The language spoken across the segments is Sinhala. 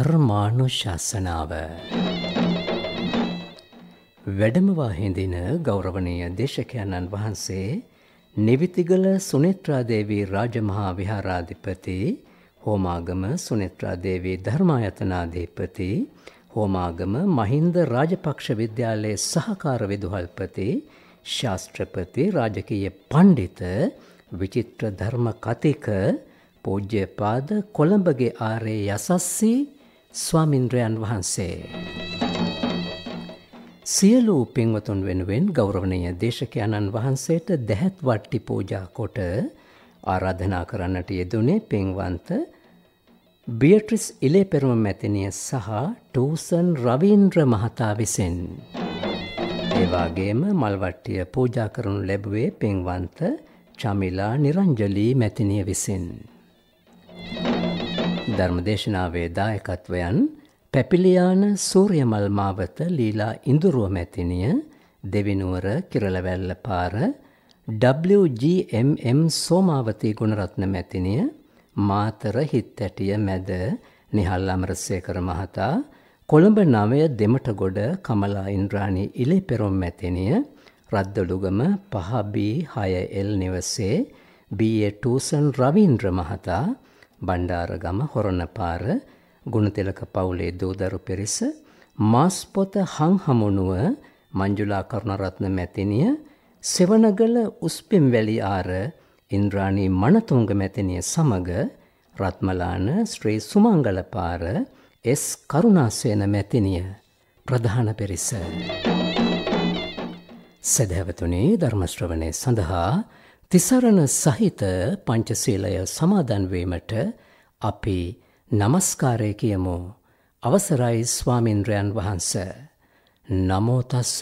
ධර්මානුශාසනාව වැඩමවා හිඳින ගෞරවනීය දේශකයන්න් වහන්සේ නිවිතිගල සුනේත්‍රාදේවී රාජමහා විහාරාධිපති හෝමාගම සුනේත්‍රාදේවී ධර්මායතනාධිපති හෝමාගම මහින්ද රාජපක්ෂ විද්‍යාලයේ සහකාර විදුහල්පති ශාස්ත්‍රපති රාජකීය පණ්ඩිත විචිත්‍ර ධර්ම කතික පූජ්‍යපාද කොළඹගේ ආරේ යසස්සී ස්වාමින්ද්‍රයන් වහන්සේ. සියලු පින්වතුන් වෙනුවෙන් ගෞරවනීය දේශකයන්න් වහන්සේට දැහැත් වට්ටි පූජා කොට ආරාධනා කරන්නට යෙදුනේ පින්වන්ත බියට්‍රිස් ඉලේපෙරුම මැතිනිය සහ ටූසන් රවීන්ද්‍ර මහතා විසින්. ඒවාගේම මල්වට්ටිය පූජා කරනු ලැබුවේ පින්වන්ත චමිලා නිරංජලී මැතිනිය විසින්. ධර්මදේශනාවේ දායකත්වයන් පැපිලියාන සූර්යමල් මාවත ලීලා ඉඳුරුව මැතිනිය දෙවිනුවර කිරලවැල්ල පාර WGMM සෝමාවතී ගුණරත්න මැතිනිය මාතර හිත්තැටිය මැද නිහල් අමරසේකර මහතා කොළඹ නවය දෙමටගොඩ කමලා ඉන්ද්‍රාණී ඉලි පෙරොම් මැතිනිය රද්දොළුගම පහබී හයඑල් නිවසේ බ.ටූසන් රවින්ද්‍ර මහතා බණ්ඩාරගම හොරණපාර ගුණතිලක පවුලේ දූදරු පිරිස මාස්පොත හංහමුණුව මංජුලා කරුණරත්න මැතිනිය සෙවනගල උස්පිම් වැලි ආර ඉන්ද්‍රාණී මනතුංග මැතිනිය සමග රත්මලාන ශ්‍රී සුමංගලපාර එස් කරුණාසේන මැතිනිය ප්‍රධාන පිරිස. සැදැවතුනේ ධර්මශ්‍රවණය සඳහා තිසරණ සහිත පංචශීලය සමාදන් වීමට අපි নমස්කාරය කියමු. අවසරයි ස්වාමින්ද්‍රයන් වහන්ස. නමෝ තස්ස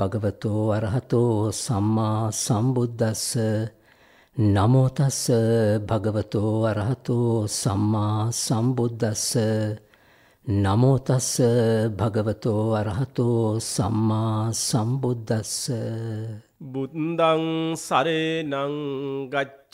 භගවතෝ අරහතෝ සම්මා සම්බුද්දස්ස නමෝ තස්ස භගවතෝ අරහතෝ සම්මා සම්බුද්දස්ස නමෝ තස්ස භගවතෝ අරහතෝ සම්මා සම්බුද්දස්ස බුද්දං සරේනං ගච්ඡ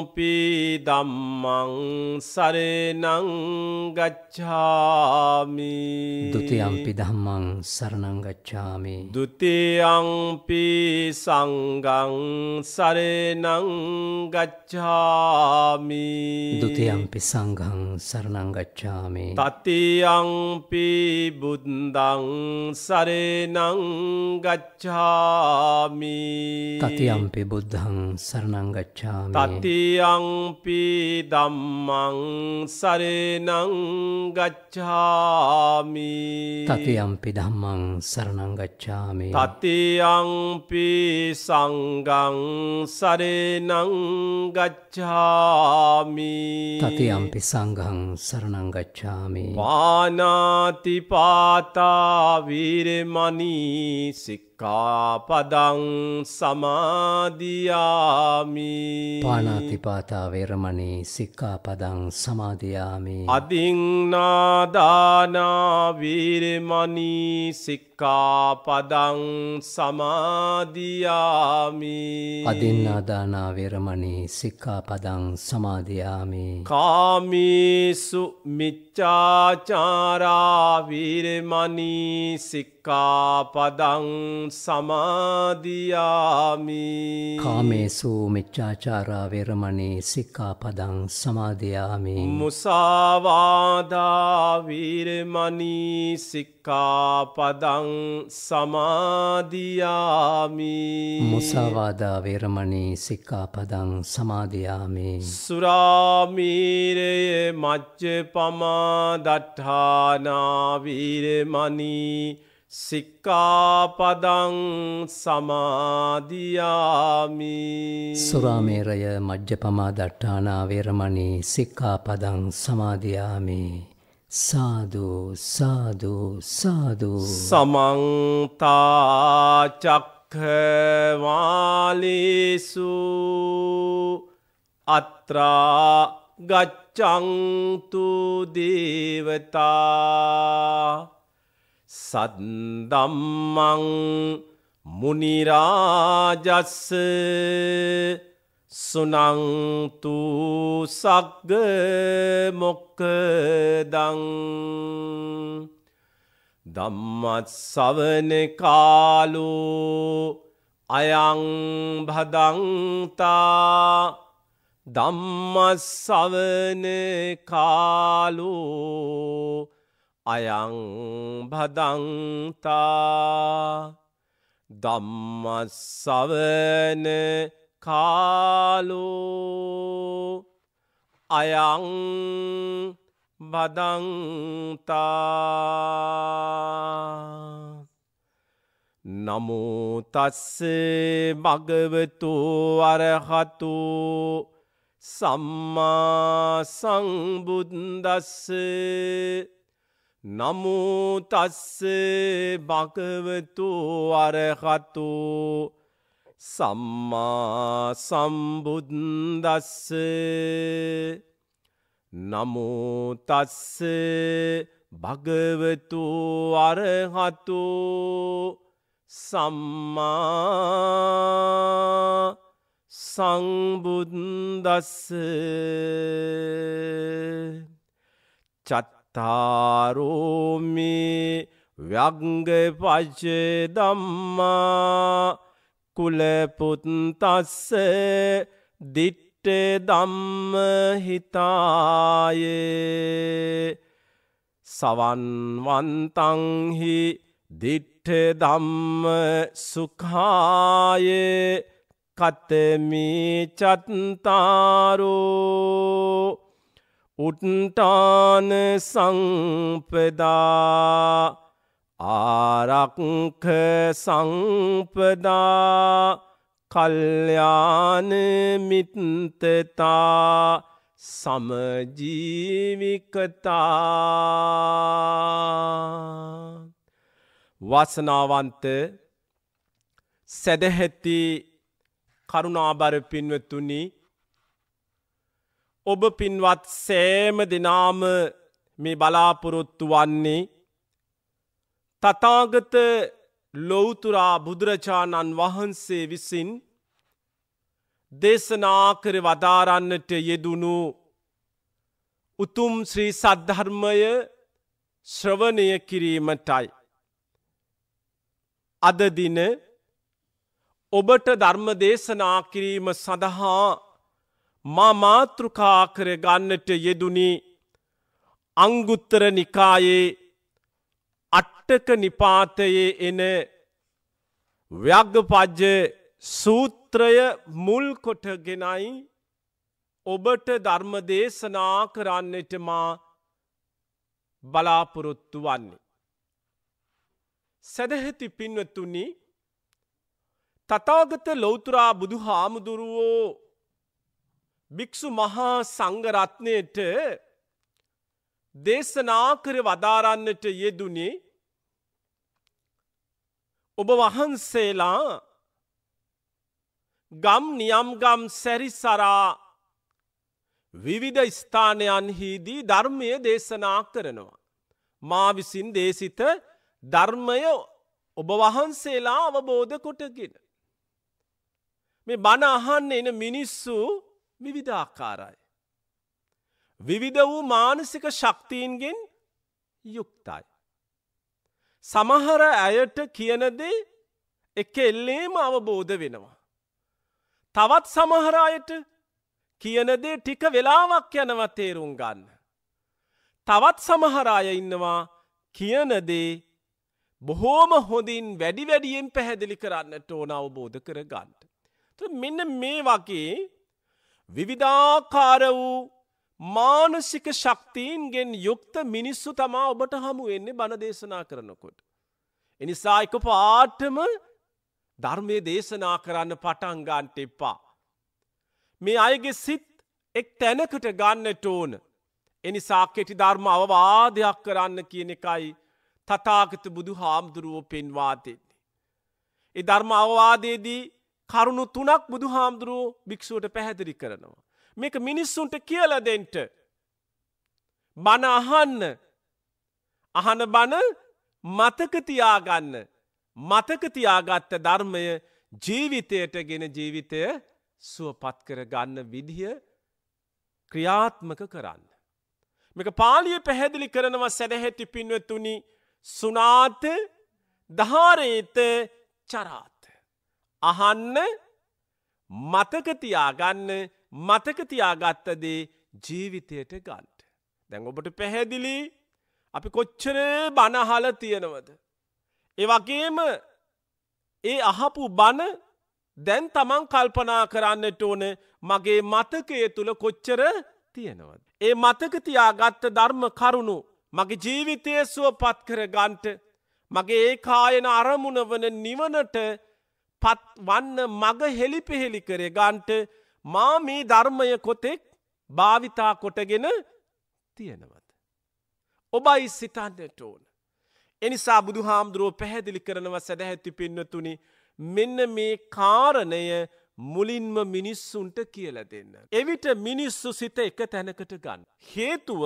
සංපි දම්මං සරනංගච්ඡාමි දුතියම්පි දම්මං සරණංගච්ඡාමි දුතියංපි සංගං සරනංගච්ඡාමි දුතියම්පි සංඝං සරණංගච්ඡාමි තතියංපි බුද්දං සරනංගච්ඡාමි තතියම්පි බුද්ධං සරණංගච්ඡාමි තති අංපි දම්මං සරනං ගච්ඡාමි තතියම්පි දම්මං සරණං ගච්ඡාමි තතියංපි සංගං සරනං ගච්ඡාමි තතියම්පි සංගං සරණං ගච්ඡාමි වානාතිපාතා වීරමනී සික් කාපදං සමාධයාමි පානාතිපාතාවේරමණී සික්කාපදං සමාධයාමි අදිංනාදානාවීරමණී සික්ක සික්කාපදං සමාධයාමි අදින්නාදානාවරමනේ සික්කාපදං සමාධයාමි කාමිසු මිච්චාචාරාවිරමනී සික්කාපදං සමාධයාමි කාමේසු මිච්චාචාරාවරමනේ සික්කාපදං සමාධයාමි මුසාවාදාවිරමනී සික්කාපදං සමාධයාමි මුසාවාදාවේරමණී සික්කාපදං සමාධයාමි සුරාමීරයේ මච්්‍ය පමා දට්ඨානාවීරමනී සික්කාපදං සමාධයාමි සුරාමේරය මජ්්‍ය පමා දට්ඨානාවේරමණී සික්කාපදං සමාධයාමේ සාදු සාදු සාදු සමන්තාචක්හවාලිසු අත්‍රා ගච්චංතු දේවතා සද්දම්මං මුනිරාජස්ස සුනංතු සක්ග මොක්කදං දම්මත් සවන කාලු අයං භදන්තා දම්මස් සවන කාලු අයං භදන්තා දම්මස් සවන කාලු කාලෝ අයං වදන්තා නමුතස්සේ භගවතු අරහතු සම්මා සංබුද්දස්සේ නමුතස්සේ භගවතු අරහතු සම්මා සම්බුද්දස්ස නමුතස්ස භගවතු අරහතු සම්මා සංබුද්දස්ස චත්තාරෝමි ව්‍යග්ග පච්ච දම්මා කුලපුත්තස්ස දිට්ට දම්ම හිතාය සවන්වන්තංහි දිට්ට දම්ම සුකාය කතමිචත්තාරෝ උට්ටාන සංපදා ආරක්ක සංපදා කල්්‍යාන මිත්තතා සමජීවිකතා වසනාවන්ත සැදහැති කරුණාබර පින්වතුනි ඔබ පින්වත් සෑම දෙනාම මේ බලාපොරොත්තු වන්නේ තතාගත ලොවතුරා බුදුරජාණන් වහන්සේ විසින් දේශනාකර වදාරන්නට යෙදුණු උතුම් ශ්‍රී සද්ධර්මය ශ්‍රවණය කිරීමටයි. අදදින ඔබට ධර්ම දේශනා කිරීම සඳහා මා මාතෘකාකර ගන්නට යෙදුනි අංගුත්තර නිකායේ අට්ටක නිපාතයේ එන ව්‍යග්ගපජ්ජ සූත්‍රය මුල්කොටගෙනයි ඔබට ධර්ම දේශනා කරන්නට මා බලාපොරොත්තු වන්නේ. සැදැහැති පින්වතුනි තතාගත ලොවතුරා බුදු හාමුදුරුවෝ භික්‍ෂු මහා සංගරත්නයට දේශනා කර වදාරන්නට යෙදුනේ ඔබ වහන්සේලා ගම් නියම්ගම් සැරිසරා විවිධ ස්ථානයන්හිදී ධර්මය දේශනා කරනවා. මා විසින් දේශිත ධර්මය ඔබ වහන්සේලා අවබෝධ කොටගෙන. මේ බණ අහන්න එන මිනිස්සු විවිධාකාරයි. විවිධ වූ මානසික ශක්තිීන්ගෙන් යුක්තයි. සමහර ඇයට කියනදේ එක එල්ලේම අවබෝධ වෙනවා. තවත් සමහර අයට කියනදේ ටික වෙලාවක් යනව තේරුම් ගන්න. තවත් සමහර අය ඉන්නවා කියනදේ බොහෝම හොඳින් වැඩි වැඩියෙන් පැහැදිලි කරන්නට ඕන අවබෝධ කර ගන්නට. මෙන්න මේ වගේ විවිධාකාර වූ මානසික ශක්තිීන්ගෙන් යුක්ත මිනිස්සු තමා ඔබට හමු වෙන්නේ බණ දේශනා කරනකොට. එනිසා එක පාටම ධර්මය දේශනා කරන්න පටන්ගන්ට එපා. මේ අයගේ සිත් එක් තැනකට ගන්නට ඕන. එනිසා කෙටි ධර්ම අවවාදයක් කරන්න කියන එකයි තතාගත බුදු හාමුදුරුවෝ පෙන්වාතෙන්නේ. එ ධර්ම අවවාදයේදී කරුණු තුනක් බුදු හාමුදුරුවෝ භික්‍ෂුවට පැහැදිරි කරනවා. මේක මිනිස්සුන්ට කියලා දෙෙන්ට. බණ අහන්න අහන බණ මතකතියාගන්න මතකතියාගත්ත ධර්මය ජීවිතයට ගෙන ජීවිතය සුවපත් කර ගන්න විදිහ ක්‍රියාත්මක කරන්න. මේක පාලිය පැහැදිලි කරනව සැරහැටි පින්වතුනි සුනාත ධාරේත චරාත. අහන්න මතකතියාගන්න මතකතියාගත්ත දේ ජීවිතයට ගන්ට. දැන් ඔබට පැහැදිලි අපි කොච්චර බණහල තියෙනවද. ඒවගේම ඒ අහපු බණ දැන් තමන් කල්පනා කරන්නට ඕන මගේ මතකය තුළ කොච්චර තියෙනවද. ඒ මතකතියාගත්ත ධර්ම කරුණු මගේ ජීවිතය සුවපත් කර ගන්ට මගේ ඒ කායන අරමුණ වන නිවනට පත් වන්න මග හෙළිපෙහෙළි කරේ ගන්ට මා මේ ධර්මය කොතෙක් භාවිතා කොටගෙන තියෙනවද. ඔබයි සිතන්නට ඕන. එනිසා බුදු හාමුදුරුවෝ පැහැදිලි කරනව සැදැහැති පින්නතුනි මෙන්න මේ කාරණය මුලින්ම මිනිස්සුන්ට කියල දෙන්න. එවිට මිනිස්සු සිත එක තැනකට ගන්න. හේතුව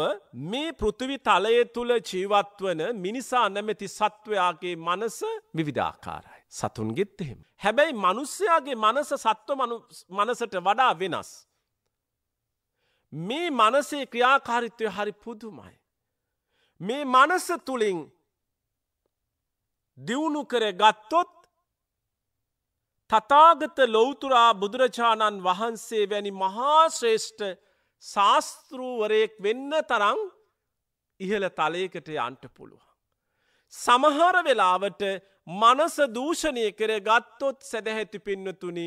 මේ පෘතිවි තලය තුළ ජීවත්වන මිනිසා නැමැති සත්වයාගේ මනස විවිධාකාරයි. සතුන්ගෙත් එහෙම. හැබැයි මනුස්සයාගේ මනස සත්ව මනසට වඩා වෙනස්. මේ මනසේ ක්‍රියාකාරිත්වය හරි පුදුමයි. මේ මනස තුළින් දියුණු කර ගත්තොත් තතාගත ලොවතුරා බුදුරජාණන් වහන්සේ වැනි මහා ශ්‍රේෂ්ඨ ශාස්තෘූවරයෙක් වෙන්න තරම් ඉහළ තලයකට අන්ට පුළුවන්. සමහර වෙලාවට මනස දූෂණය කර ගත්තොත් සැදැහැති පින්නතුනි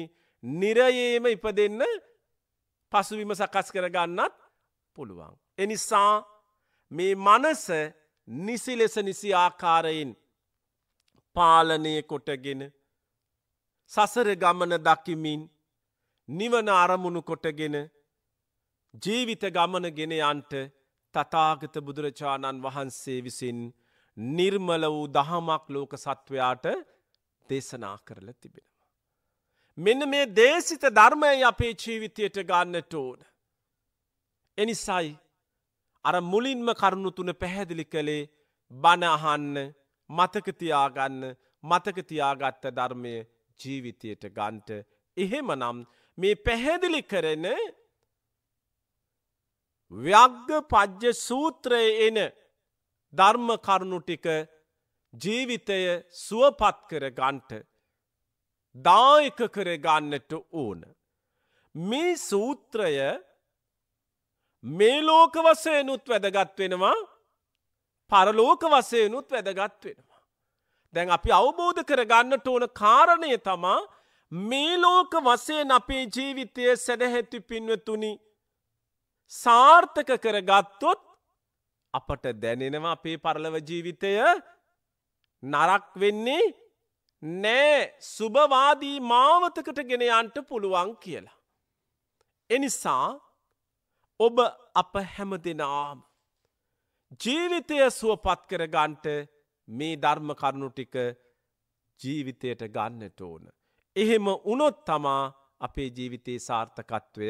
නිරයේම ඉපදන්න පසුවිම සකස් කරගන්නත් පුළුවන්. එනිසා මේ මනස නිසි ලෙස නිසි ආකාරයෙන් පාලනය කොටගෙන සසර ගමන දකිමින් නිවන අරමුණු කොටගෙන ජීවිත ගමන ගෙන අන්ට තතාගත බුදුරජාණන් වහන්සේ විසින් නිර්මල වූ දහමක් ලෝක සත්වයාට දේශනා කරල තිබෙනවා. මෙන්න මේ දේශිත ධර්මය අපේ ජීවිතයට ගන්නට ඕන. එනිසයි අර මුලින්ම කරුණු තුන පැහැදිලි කළේ බනහන්න මතකතියාගන්න මතකතියාගත්ත ධර්මය ජීවිතයට ගන්ට එහෙම නම් මේ පැහැදිලි කරන ව්‍යග්ග පජ්්‍ය සූත්‍රය එන ධර්ම කරුණුටික ජීවිතය සුවපත් කර ගන්ට දායක කර ගන්නට ඕන. මේ සූත්‍රය මේ ලෝක වසයනුත් වැදගත් වෙනවා පරලෝක වසයනුත් වැදගත් වෙනවා. දැන් අපි අවබෝධ කරගන්නට ඕන කාරණය තමා මේ ලෝක වසයෙන් අපේ ජීවිතය සැදහැති පින්වතුනි සාර්ථක කරගත්තොත් අපට දැනෙනවා අපේ පරලව ජීවිතය නරක් වෙන්නේ නෑ සුභවාදී මාවතකට ගෙනයන්ට පුළුවන් කියලා. එනිසා ඔබ අප හැම දෙනාම ජීවිතය සුවපත් කරගන්ට මේ ධර්ම කරුණු ටික ජීවිතයට ගන්නට ඕන. එහෙම උනොත් තමා අපේ ජීවිතයේ සාර්ථකත්වය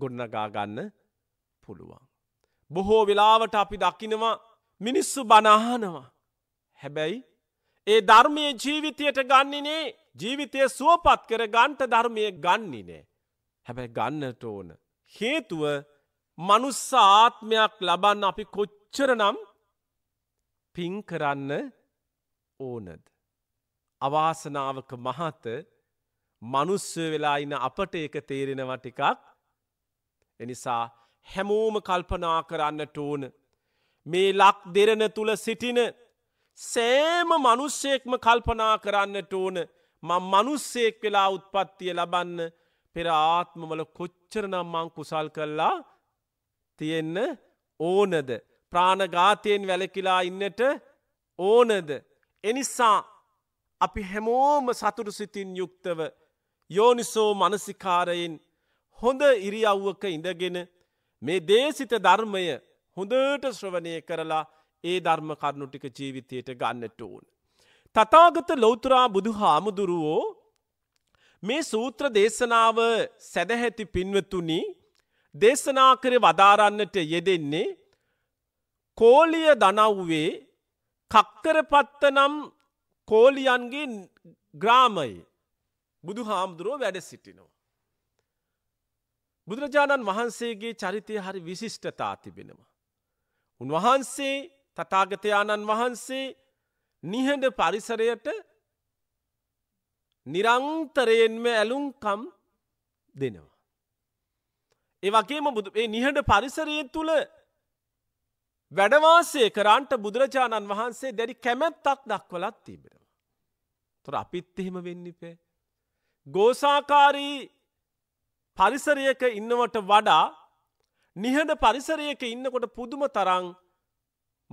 ගොන්නගා ගන්න පුළුවන්. බොහෝ වෙලාවට අපි දකිනවා මිනිස්සු බනාහනවා. හැබැයි ඒ ධර්මය ජීවිතයට ගන්නනේ ජීවිතය සුවපත් කර ගන්ට ධර්මය ගන්නනේ. හැබැයි ගන්නට ඕන. හේතුව මනුස්ස ආත්මයක් ලබන්න අපි කොච්චර නම් පින් කරන්න ඕනද. අවාසනාවක මහත මනුස්ස වෙලා ඉන්න අපට ඒක තේරෙනව ටිකක් එනිසා හැමෝම කල්පනා කරන්නට ඕන. මේ ලක් දෙරන තුළ සිටින සෑම මනුස්සයෙක්ම කල්පනා කරන්නට ඕන මං මනුස්සයෙක් වෙලා උත්පත්තිය ලබන්න පෙර ආත්මවල කොච්චරනම් මං කුසල් කල්ලා තියෙන්න ඕනද. ප්‍රාණඝාතයෙන් වැලකිලා ඉන්නට ඕනද. එනිසා අපි හැමෝම සතුරු සිතින් යුක්තව යෝනිසෝ මනසිකාරයෙන් හොඳ ඉරියව්වක ඉඳගෙන මේ දේසිත ධර්මය හොඳට ශ්‍රවණය කරලා ඒ ධර්ම කරුණු ටික ජීවිතයට ගන්නට ඕන. තතාගත ලෞතුරා බුදු හාමුදුරුවෝ මේ සූත්‍ර දේශනාව සැදැහැති පින්වතුනි දේශනාකර වදාරන්නට යෙදෙන්නේ කෝලිය දනව්වේ කක්කරපත්ත නම් කෝලියන්ගේ ග්‍රාමයි බුදු හාමුදුරුවෝ වැඩ සිටිනවා. බුදුරජාණන් වහන්සේගේ චරිතය හරි විශිෂ්ටතා තිබෙනවා. උන්වහන්සේ තතාගතයාණන් වහන්සේ නිහඬ පරිසරයට නිරංතරයෙන්ම ඇලුම්කම් දෙනවා. ඒවගේම ඒ නිහඬ පරිසරය තුළ වැඩවාසේ කරන්ට බුදුරජාණන් වහන්සේ දැඩි කැමැත්තක් දක්වලත් තිබෙනවා. තොර අපිත් එහෙම වෙන්නිපේ. ගෝසාකාරී පරිසරයක ඉන්නවට වඩා නිහඬ පරිසරයක ඉන්නකොට පුදුම තරං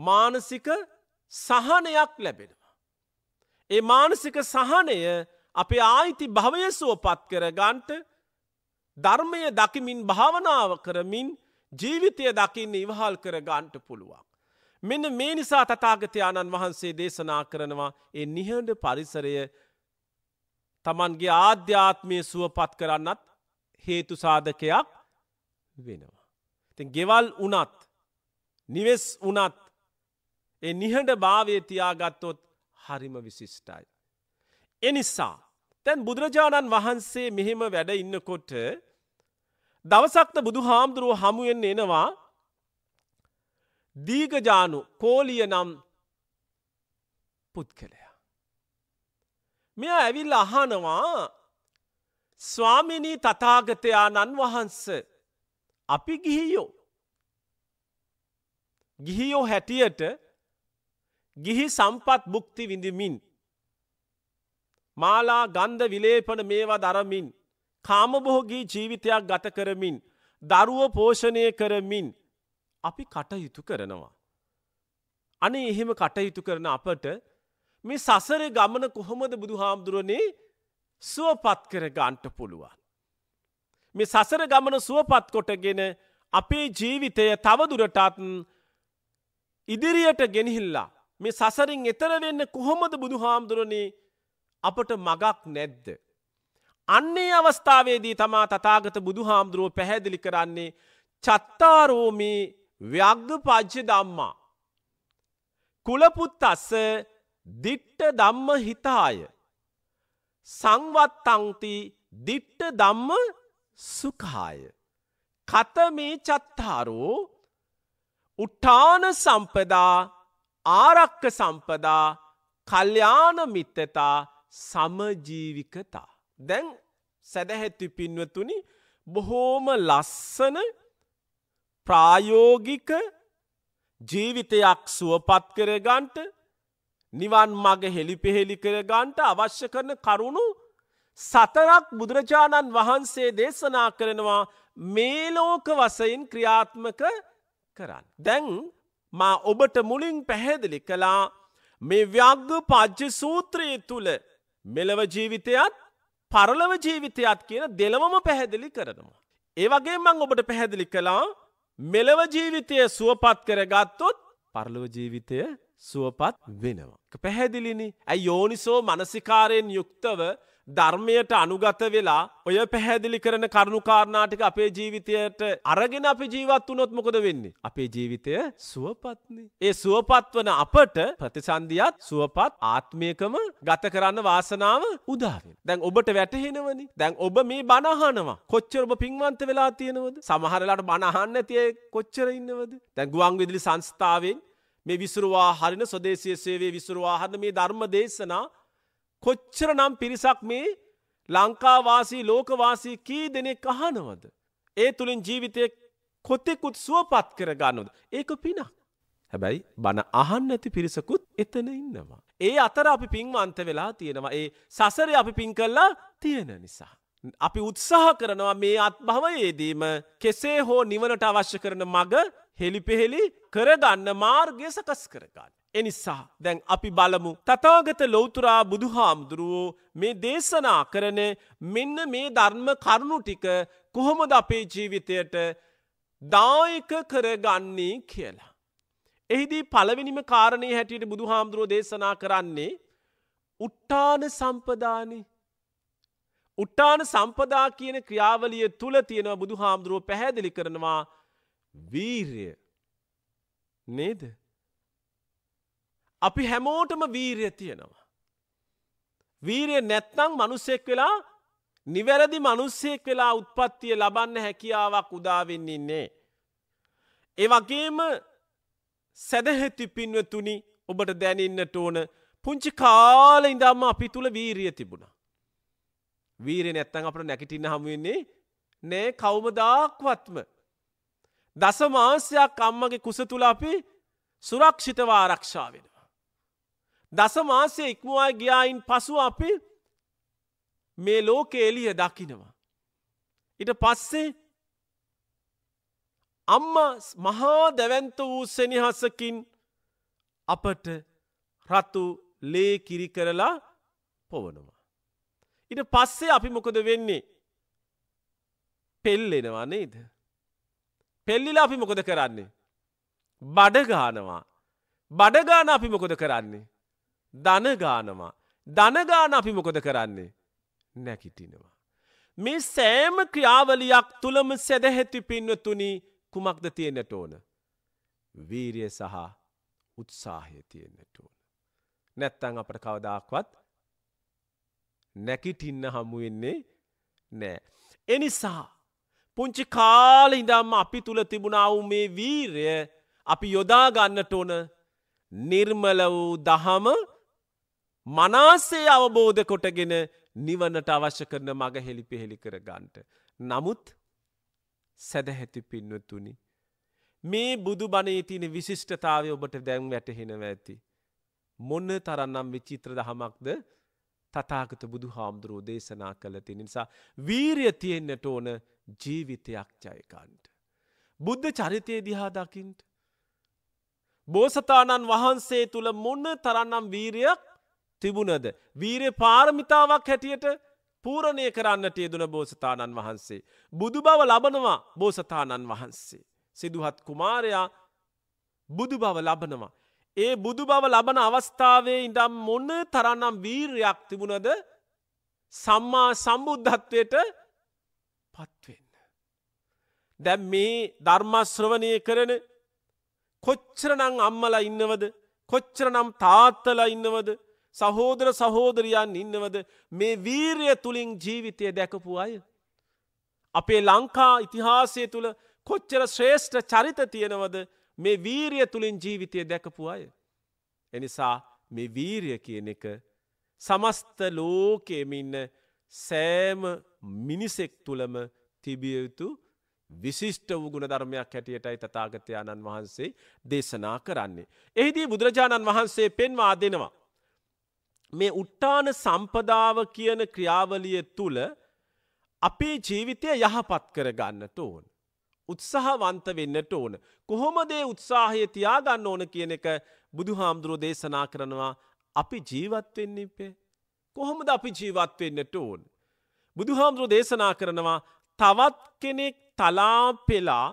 මානසික සහනයක් ලැබෙනවා. ඒ මානසික සහනය අපේ ආයිති භවය සුවපත් කර ගන්ට ධර්මය දකිමින් භාවනාව කරමින් ජීවිතය දකින්න ඉවහල් කර ගන්ට පුළුවන්. මෙන්න මේ නිසා තතාගතයාණන් වහන්සේ දේශනා කරනවා ඒ නිහඬ පරිසරය තමන්ගේ ආධ්‍යාත්මය සුවපත් කරන්නත් හේතු සාධකයක් වෙනවා. ති ගෙවල් වනත් නිවෙස් වනත් එ නිහඬ භාවය තියාගත්තොත් හරිම විශිෂ්ටයි. එනිසා තැන් බුදුරජාණන් වහන්සේ මෙහෙම වැඩ ඉන්නකොට දවසක්ත බුදු හාමුදුරුව හමුවෙන් එනවා දීගජානු කෝලිය නම් පුද්ගලයා. මෙයා ඇවිල් අහනවා ස්වාමිනී තතාගතයාණන් වහන්ස අපි ගිහියෝ. ගිහියෝ හැටියට ගිහි සම්පත් බුක්ති විඳමින්. මාලා ගන්ධ විලේපන මේවා දරමින් කාමබොහෝගී ජීවිතයක් ගත කරමින් දරුව පෝෂණය කරමින් අපි කටයුතු කරනවා. අනේ එහෙම කටයුතු කරන අපට මේ සසර ගමන කොහොමද බුදු හාමුදුරුවනේ සුවපත් කර ගන්ට පුළුවන්. මේ සසර ගමන සුවපත් කොටගෙන අපේ ජීවිතය තවදුරටත් ඉදිරියට ගෙනහිල්ලා මේ සසරින් එතර වෙන්න කොහොමද බුදු හාමුදුරණේ අපට මගක් නැද්ද. අන්නේ අවස්ථාවේදී තමා තතාගත බුදු හාමුදුරුවෝ පැහැදිලි කරන්නේ චත්තාරෝමී ව්‍යග්ග පච්ච දම්මා. කුලපුත් අස්ස දිට්ට දම්ම හිතාය. සංවත්තංති දිට්ට දම්ම සුකාය. කතමේ චත්තාරෝ උට්ටාන සම්පදා ආරක්ක සම්පදා කල්්‍යාන මිත්තතා සමජීවිකතා. දැන් සැදැහැති පින්වතුනි බොහෝම ලස්සන ප්‍රායෝගික ජීවිතයක් සුවපත් කරගන්ට නිවන් මග හෙළිපෙහෙළි කරගන්ට අවශ්‍ය කරන කරුණු සතරක් බුදුරජාණන් වහන්සේ දේශනා කරනවා මේ ලෝක වසයෙන් ක්‍රියාත්මක කරන්න. දැන් මා ඔබට මුලින් පැහැදිලි කළා මේ ව්‍යග්ග පජ්්‍ය සූත්‍රයේ තුළ මෙලව ජීවිතයත් පරලව ජීවිතයත් කියන දෙලවම පැහැදිලි කරනවා. ඒවගේ මං ඔබට පැහැදිලි කළා මෙලව ජීවිතය සුවපත් කරගත්තොත් පරලව ජීවිතය සුවපත් වෙනවා. පැහැදිලිනි ඇයි යෝනිසෝ මනසිකාරයෙන් යුක්තව ධර්මයට අනුගත වෙලා ඔය පැහැදිලි කරන කරුණුකාරණාටික අපේ ජීවිතයට අරගෙන අපි ජීවත් වනොත් මොකද වෙන්නේ. අපේ ජීවිතය සුවපත්නි. ඒ සුවපත්වන අපට ප්‍රතිසන්ධියත් සුවපත් ආත්මයකම ගත කරන්න වාසනාව උදාවෙන්. දැන් ඔබට වැටහෙනවනි. දැන් ඔබ මේ බණහනවා. කොච්චර ඔබ පින්වන්ත වෙලා තියෙනවද. සමහරලාට බණහන්න ඇතිය කොච්චර ඉන්නවද. දැන් ගුවන් විදිලි සංස්ථාවෙන් මේ විසුරවා හරින ස්වදේශය සේවේ විසුරවා හරන මේ ධර්ම දේශනා කොච්චර නම් පිරිසක් මේ ලංකාවාසී ලෝකවාසී කී දෙනෙක් අහනවද. ඒ තුළින් ජීවිතය කොතෙකුත් සුවපත් කර ගන්නද. ඒක පිනක්. හැබැයි බණ අහන්න ඇති පිරිසකුත් එතන ඉන්නවා. ඒ අතර අපි පින්වන්ත වෙලා තියෙනවා ඒ සසර අපි පින් කල්ලා තියෙන නිසා. අපි උත්සාහ කරනවා මේ අත්භවයේදීම කෙසේ හෝ නිවනට අවශ්‍ය කරන මග හෙළිපෙහෙළි කරගන්න මාර්ගය සකස් කරගන්න. එනිසා දැන් අපි බලමු තතාගත ලොවතුරා බුදු හාමුදුරුවෝ මේ දේශනා කරන මෙන්න මේ ධර්ම කරුණු ටික කොහොමද අපේ ජීවිතයට දායක කරගන්නේ කියලා. එහිදී පළවෙනිම කාරණය හැටියට බුදු හාමුදුරුවෝ දේශනා කරන්නේ උට්ටාන සම්පදානි උට්ටාන සම්පදා කියන ක්‍රියාවලිය තුළ තියෙනවා බුදු හාමුදුරුවෝ පැහැදිලි කරනවා වීරය නේද අපි හැමෝටම වීරය තියෙනවා. වීරය නැත්නම් මනුස්සෙක් වෙලා නිවැරදි මනුස්සෙක් වෙලා උත්පත්තිය ලබන්න හැකියාවක් උදාවෙන්නේන්නේ. ඒ වගේම සැදහැති පින්වතුනි ඔබට දැනන්නට ඕන පුංචි කාල ඉඳම්ම අපි තුළ වීරිය තිබුණා. වීරය නැත්තන් අපට නැකිටින්න හමුවන්නේ නෑ කවමදාක්වත්ම දස මාංසයක් අම්මගේ කුස තුළ අපි සුරක්ෂිතව ආරක්ෂා වෙනවා. දස මාසය ඉක්මවා ගියායින් පසු අපි මේ ලෝක එලිය දකිනවා. ඉට පස්සේ අම්ම මහා දැවැන්ත වූ සෙනහසකින් අපට රතු ලේ කිරි කරලා පොවනවා. ඉට පස්සේ අපි මොකද වෙන්නේ පෙල්ලෙනවා නේද. පෙල්ලිලා අපි මොකොද කරන්නේ. බඩගානවා. බඩගාන අපි මොකොද කරන්නේ. දනගානවා. දනගාන අපි මොකොද කරන්නේ. නැකිටිනවා. මේ සෑම ක්‍රියාවලියක් තුළම සැදැහැති පින්වතුනි කුමක්ද තියෙන්නට ඕන. වීරිය සහ උත්සාහය තියෙන්නට ඕන. නැත්තං අපට කවදක්වත් නැකිටින්න හමුවෙන්නේ නෑ. එනිසා පුංචි කාලහිදම්ම අපි තුළ තිබුණාව මේ වීරය අපි යොදාගන්නට ඕන නිර්මල වූ දහම මනාසේ අවබෝධ කොටගෙන නිවනට අවශ්‍ය කරන මඟ හෙළිපෙහෙළි කර ගන්ට. නමුත් සැදහැති පින්නතුනි. මේ බුදු බනේ තියන විශිෂ්ටතාවය ඔබට දැන් වැටහෙනව ඇති. මොන්න තරන්නම් විචිත්‍ර දහමක්ද තතාගත බුදු හාමුදුරුවෝ දේශනා කළති නිසා වීරය තියෙන්න්නට ඕන ජීවිතයක් ජයකන්ට. බුද්ධ චරිතය දිහා දකිින්ට. බෝසතාණන් වහන්සේ තුළ මොන්න තරන්නම් වීරයක් තිබුණද. වීරය පාරමිතාවක් හැටියට පූරණය කරන්නට යෙදුන බෝසතාණන් වහන්සේ. බුදු බව ලබනවා බෝසතාණන් වහන්සේ. සිදුහත් කුමාරයා බුදු බව ලබනවා. ඒ බුදු බව ලබන අවස්ථාවේ ඉඩම් මොන්න තරන්නම් වීර්යක් තිබුණද සම්මා සම්බුද්ධත්වයට පත්වෙන්න. දැම් මේ ධර්මශ්‍රවනය කරන කොච්චරනං අම්මල ඉන්නවද කොච්චරනම් තාත්තල ඉන්නවද සහෝදර සහෝදරයන් ඉන්නවද මේ වීරය තුළින් ජීවිතය දැකපු අය. අපේ ලංකා ඉතිහාසය තුළ කොච්චර ශ්‍රේෂ්ඨ චරිත තියෙනවද මේ වීරිය තුළින් ජීවිතය දැකපු අය. එනිසා මේ වීරිය කියන එක සමස්ත ලෝකෙම ඉන්න සෑම මිනිසෙක් තුළම තිබිය යුතු විශිෂ්ට වූ ගුණ ධර්මයක් හැටියටයි තතාගතයාණන් වහන්සේ දේශනා කරන්නේ. එහිදී බුදුරජාණන් වහන්සේ පෙන්වා දෙනවා. මේ උට්ටාන සම්පදාව කියන ක්‍රියාවලිය තුළ අපේ ජීවිතය යහපත් කරගන්නට ඕන. උත්සාහවන්ත වෙන්නට ඕන. කොහොමදේ උත්සාහය තියාගන්න ඕන කියන එක බුදුහාමුදුරුව දේශනා කරනවා අපි ජීවත්වෙන්න ඉපේ. කොහොමද අපි ජීවත්වෙන්නට ඕන්. බුදුහාමුදුරුව දේශනා කරනවා තවත් කෙනෙක් තලාපෙලා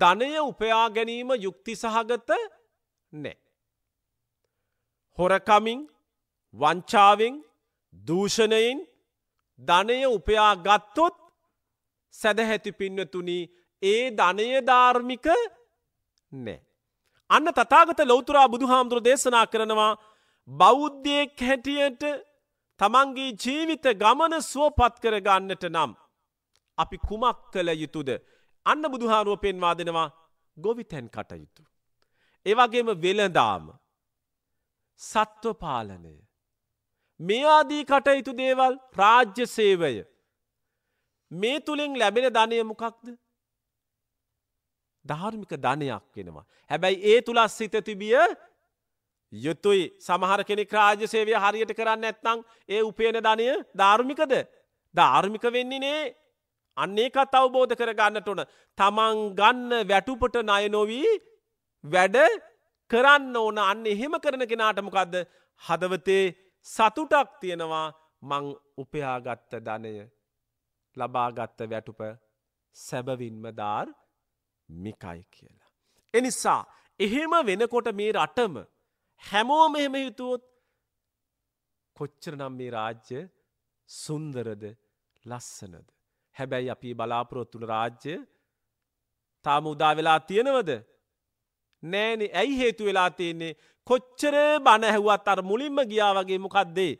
ධනය උපයා ගැනීම යුක්ති සහගත නෑ. හොරකමින් වංචාවෙන් දූෂණයෙන් ධනය උපයා ගත්තොත් සැදහැති පින්නතුනි ඒ ධනයධාර්මික නෑ. අන්න තතාගත ලොවතුරා බුදුහාමුදුර දේශනා කරනවා බෞද්ධයෙක් හැටියට තමන්ගේ ජීවිත ගමන සුවපත් කරගන්නට නම්. අපි කුමක් කළ යුතුද. අන්න බුදුහාරුව පෙන්වා දෙනවා ගොවිතැන් කටයුතු. ඒවගේම වෙළදාම සත්ව පාලනය. මේ ආදී කටයුතු දේවල් රාජ්‍ය සේවය මේ තුළින් ලැබෙන ධනය මොකක්ද ධාර්මික ධනයක් වෙනවා. හැබැයි ඒ තුළස් සිත තිබිය යුතුයි සමහර කෙනෙක් රාජ්‍ය සේවය හරියට කරන්න ඇත්නං ඒ උපයන ධනය ධාර්මිකද ධාර්මික වෙන්නේ නේ අන්නේකත් අවබෝධ කරගන්නට ඕන තමන් ගන්න වැටුපට නය නොවී වැඩ කරන්න ඕන අන්න එහෙම කරන කෙනාටමකක්ද හදවතේ සතුටක් තියෙනවා මං උපයාගත්ත ධනය ලබාගත්ත වැටුප සැබවින්ම ධර් මිකයි කියලා. එනිසා එහෙම වෙනකොට මේ රටම හැමෝම එහෙම යුතුවොත් කොච්චර නම් මේ රාජ්‍ය සුන්දරද ලස්සනද. හැබැයි අපි බලාපොරොත්තුන රාජ්‍ය තාම උදා වෙලා තියෙනවද. නෑනෙ ඇයි හේතු වෙලා තියෙන්නේ කොච්චර බණ ඇහුවත් අර මුලින්ම ගියා වගේ මොකක්දේ.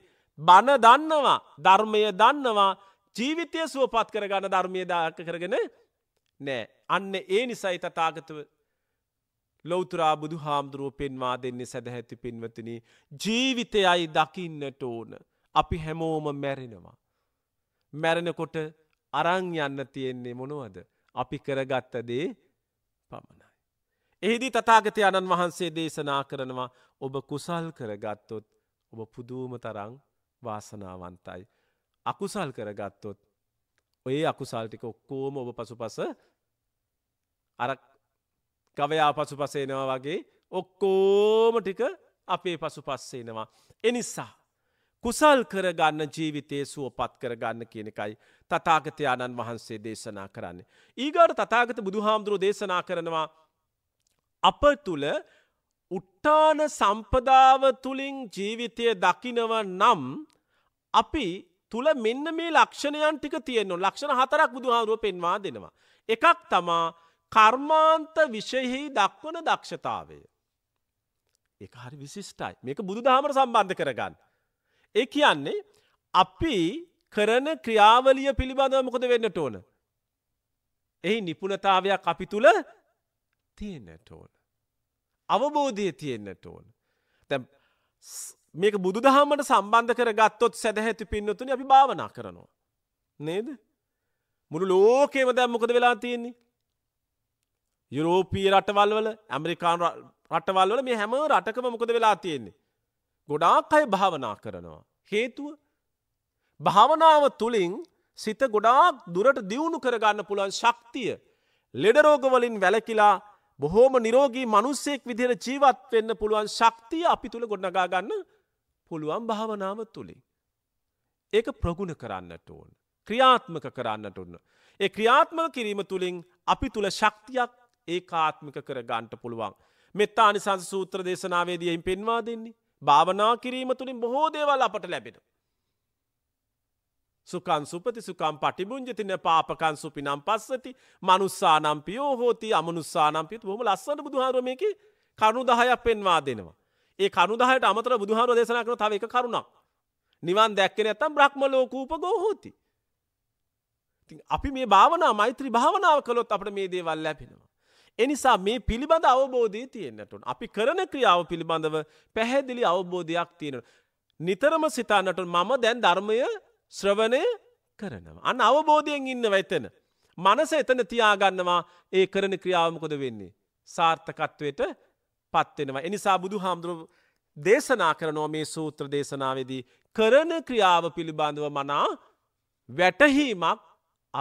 බණ දන්නවා ධර්මය දන්නවා ජීවිතය සුවපත් කරගන්න ධර්මය දාක කරගෙන නෑ. අන්න ඒ නිසයි තතාගතව ලොවතුරා බුදු හාමුදුරුව පෙන්වා දෙන්නේ සැදැහැති පින්වතන ජීවිතයයි දකින්නට ඕන. අපි හැමෝම මැරෙනවා. මැරෙනකොට අරං යන්න තියෙන්නේ මොනවද. අපි කරගත්තදේ පමණයි. එහිදී තතාගත අණන් වහන්සේ දේශනා කරනවා ඔබ කුසල් කරගත්තොත් ඔබ පුදූම තරං වාසනාවන්තයි. අකුසල් කරගත්තොත් ඔය අකුසල්ටික ඔක්කෝම ඔබ පසු පස අර කවයා පසු පසේනවා වගේ ඔක්කෝම ටික අපේ පසු පස්සේනවා. එනිසා. කුසල් කරගන්න ජීවිතයේ සුවපත් කරගන්න කියන එකයි තතාගතයාණන් වහන්සේ දේශනා කරන්නේ. ඊගාට තතාගත බුදුහාමුදුරුව දේශනා කරනවා අප තුළ උට්ටාන සම්පදාව තුළින් ජීවිතය දකිනව නම් අපි තුළ මෙන්න මේ ලක්ෂණයන් ටික තියෙන්නු ලක්ෂණ හතරක් බුදුහාරුව පෙන්වා දෙනවා. එකක් තමා කර්මාන්ත විෂයෙහි දක්වන දක්ෂතාවය. එක හරි විසිිෂ්ටයි මේක බුදුදහමට සම්බන්ධ කරගන්න. ඒ කියන්නේ අපි කරන ක්‍රියාවලිය පිළිබඳව මොකද වෙන්නට ඕන. එහි නිපුණතාවයක් අපි තුළ තියෙන්නට ඕන. අවබෝධය තියෙන්නට ඕන. තැ මේක බුදු දහමට සම්බන්ධ කර ගත්තොත් සැදැහැති පින්නතුන අපි භාවනා කරනවා. නේද. මුළු ලෝකේම දැම්මොකද වෙලා තියෙන්නේ. යුරෝපී රටවල්වල ඇමරිකාන් රටවල්වල මේ හැම රටකම මොකද වෙලා තියෙන්නේ. ගොඩාක් අය භාවනා කරනවා. හේතුව භාවනාව තුළින් සිත ගොඩාක් දුරට දියුණු කරගන්න පුළුවන් ශක්තිය ලෙඩරෝගවලින් වැලකිලා බොහෝම නිරෝගී මනුස්සෙක් විදිර ජීවත් වෙන්න පුළුවන් ශක්තිය අපි තුළ ගොඩනගාගන්න පුළුවන් භාවනාව තුළින්. ඒක ප්‍රගුණ කරන්නට ඕන්. ක්‍රියාත්මක කරන්නට ඔන්න. ඒ ක්‍රියාත්මක කිරීම තුළින් අපි තුළ ශක්තියක් ඒ ආත්මික කර ගන්ට පුළුවන්. මෙත්තා අනිසංස සූත්‍ර දේශනාවේදයෙන් පෙන්වා දෙන්නේ. භාවනා කිරීම තුළින් බොහෝ දේවල් අපට ලැබෙන. සුකන් සුපති සුකම් පටිබුංජතින පාපකන් සුපිනම් පස්සති මනුස්සා නම්පියෝ හෝති අමනුස්සා නම්පිත් හොම ලස්සන බුදුහාරමයකි කරුණු දහයක් පෙන්වා දෙනවා. ඒ කරුදාහයට අමතර බුදුහාර දේශනා කරන තව එක කරුණක්. නිවන් දැක්කෙන ඇත්තම් බ්‍රහ්ම ලෝකූපගෝ හෝති. අපි මේ භාවනා මෛත්‍රී භාවනාව කළොත් අපට මේ දේවල් ලැබෙනවා. එනිසා මේ පිළිබඳ අවබෝධය තියෙන්න්නටුන් අපි කරන ක්‍රියාව පිළිබඳව පැහැදිලි අවබෝධයක් තියෙන. නිතරම සිතාන්නට මම දැන් ධර්මය ශ්‍රවණය කරනවා. අන්න අවබෝධයෙන් ඉන්න වැතන. මනස එතන තියාගන්නවා ඒ කරන ක්‍රියාවමකොද වෙන්නේ. සාර්ථකත්වයට පත්වෙනවා. එනිසා බුදු හාමුදුරුව දේශනා කරනෝ මේ සූත්‍ර දේශනාවේදී කරන ක්‍රියාව පිළිබඳව මනා වැටහීමක්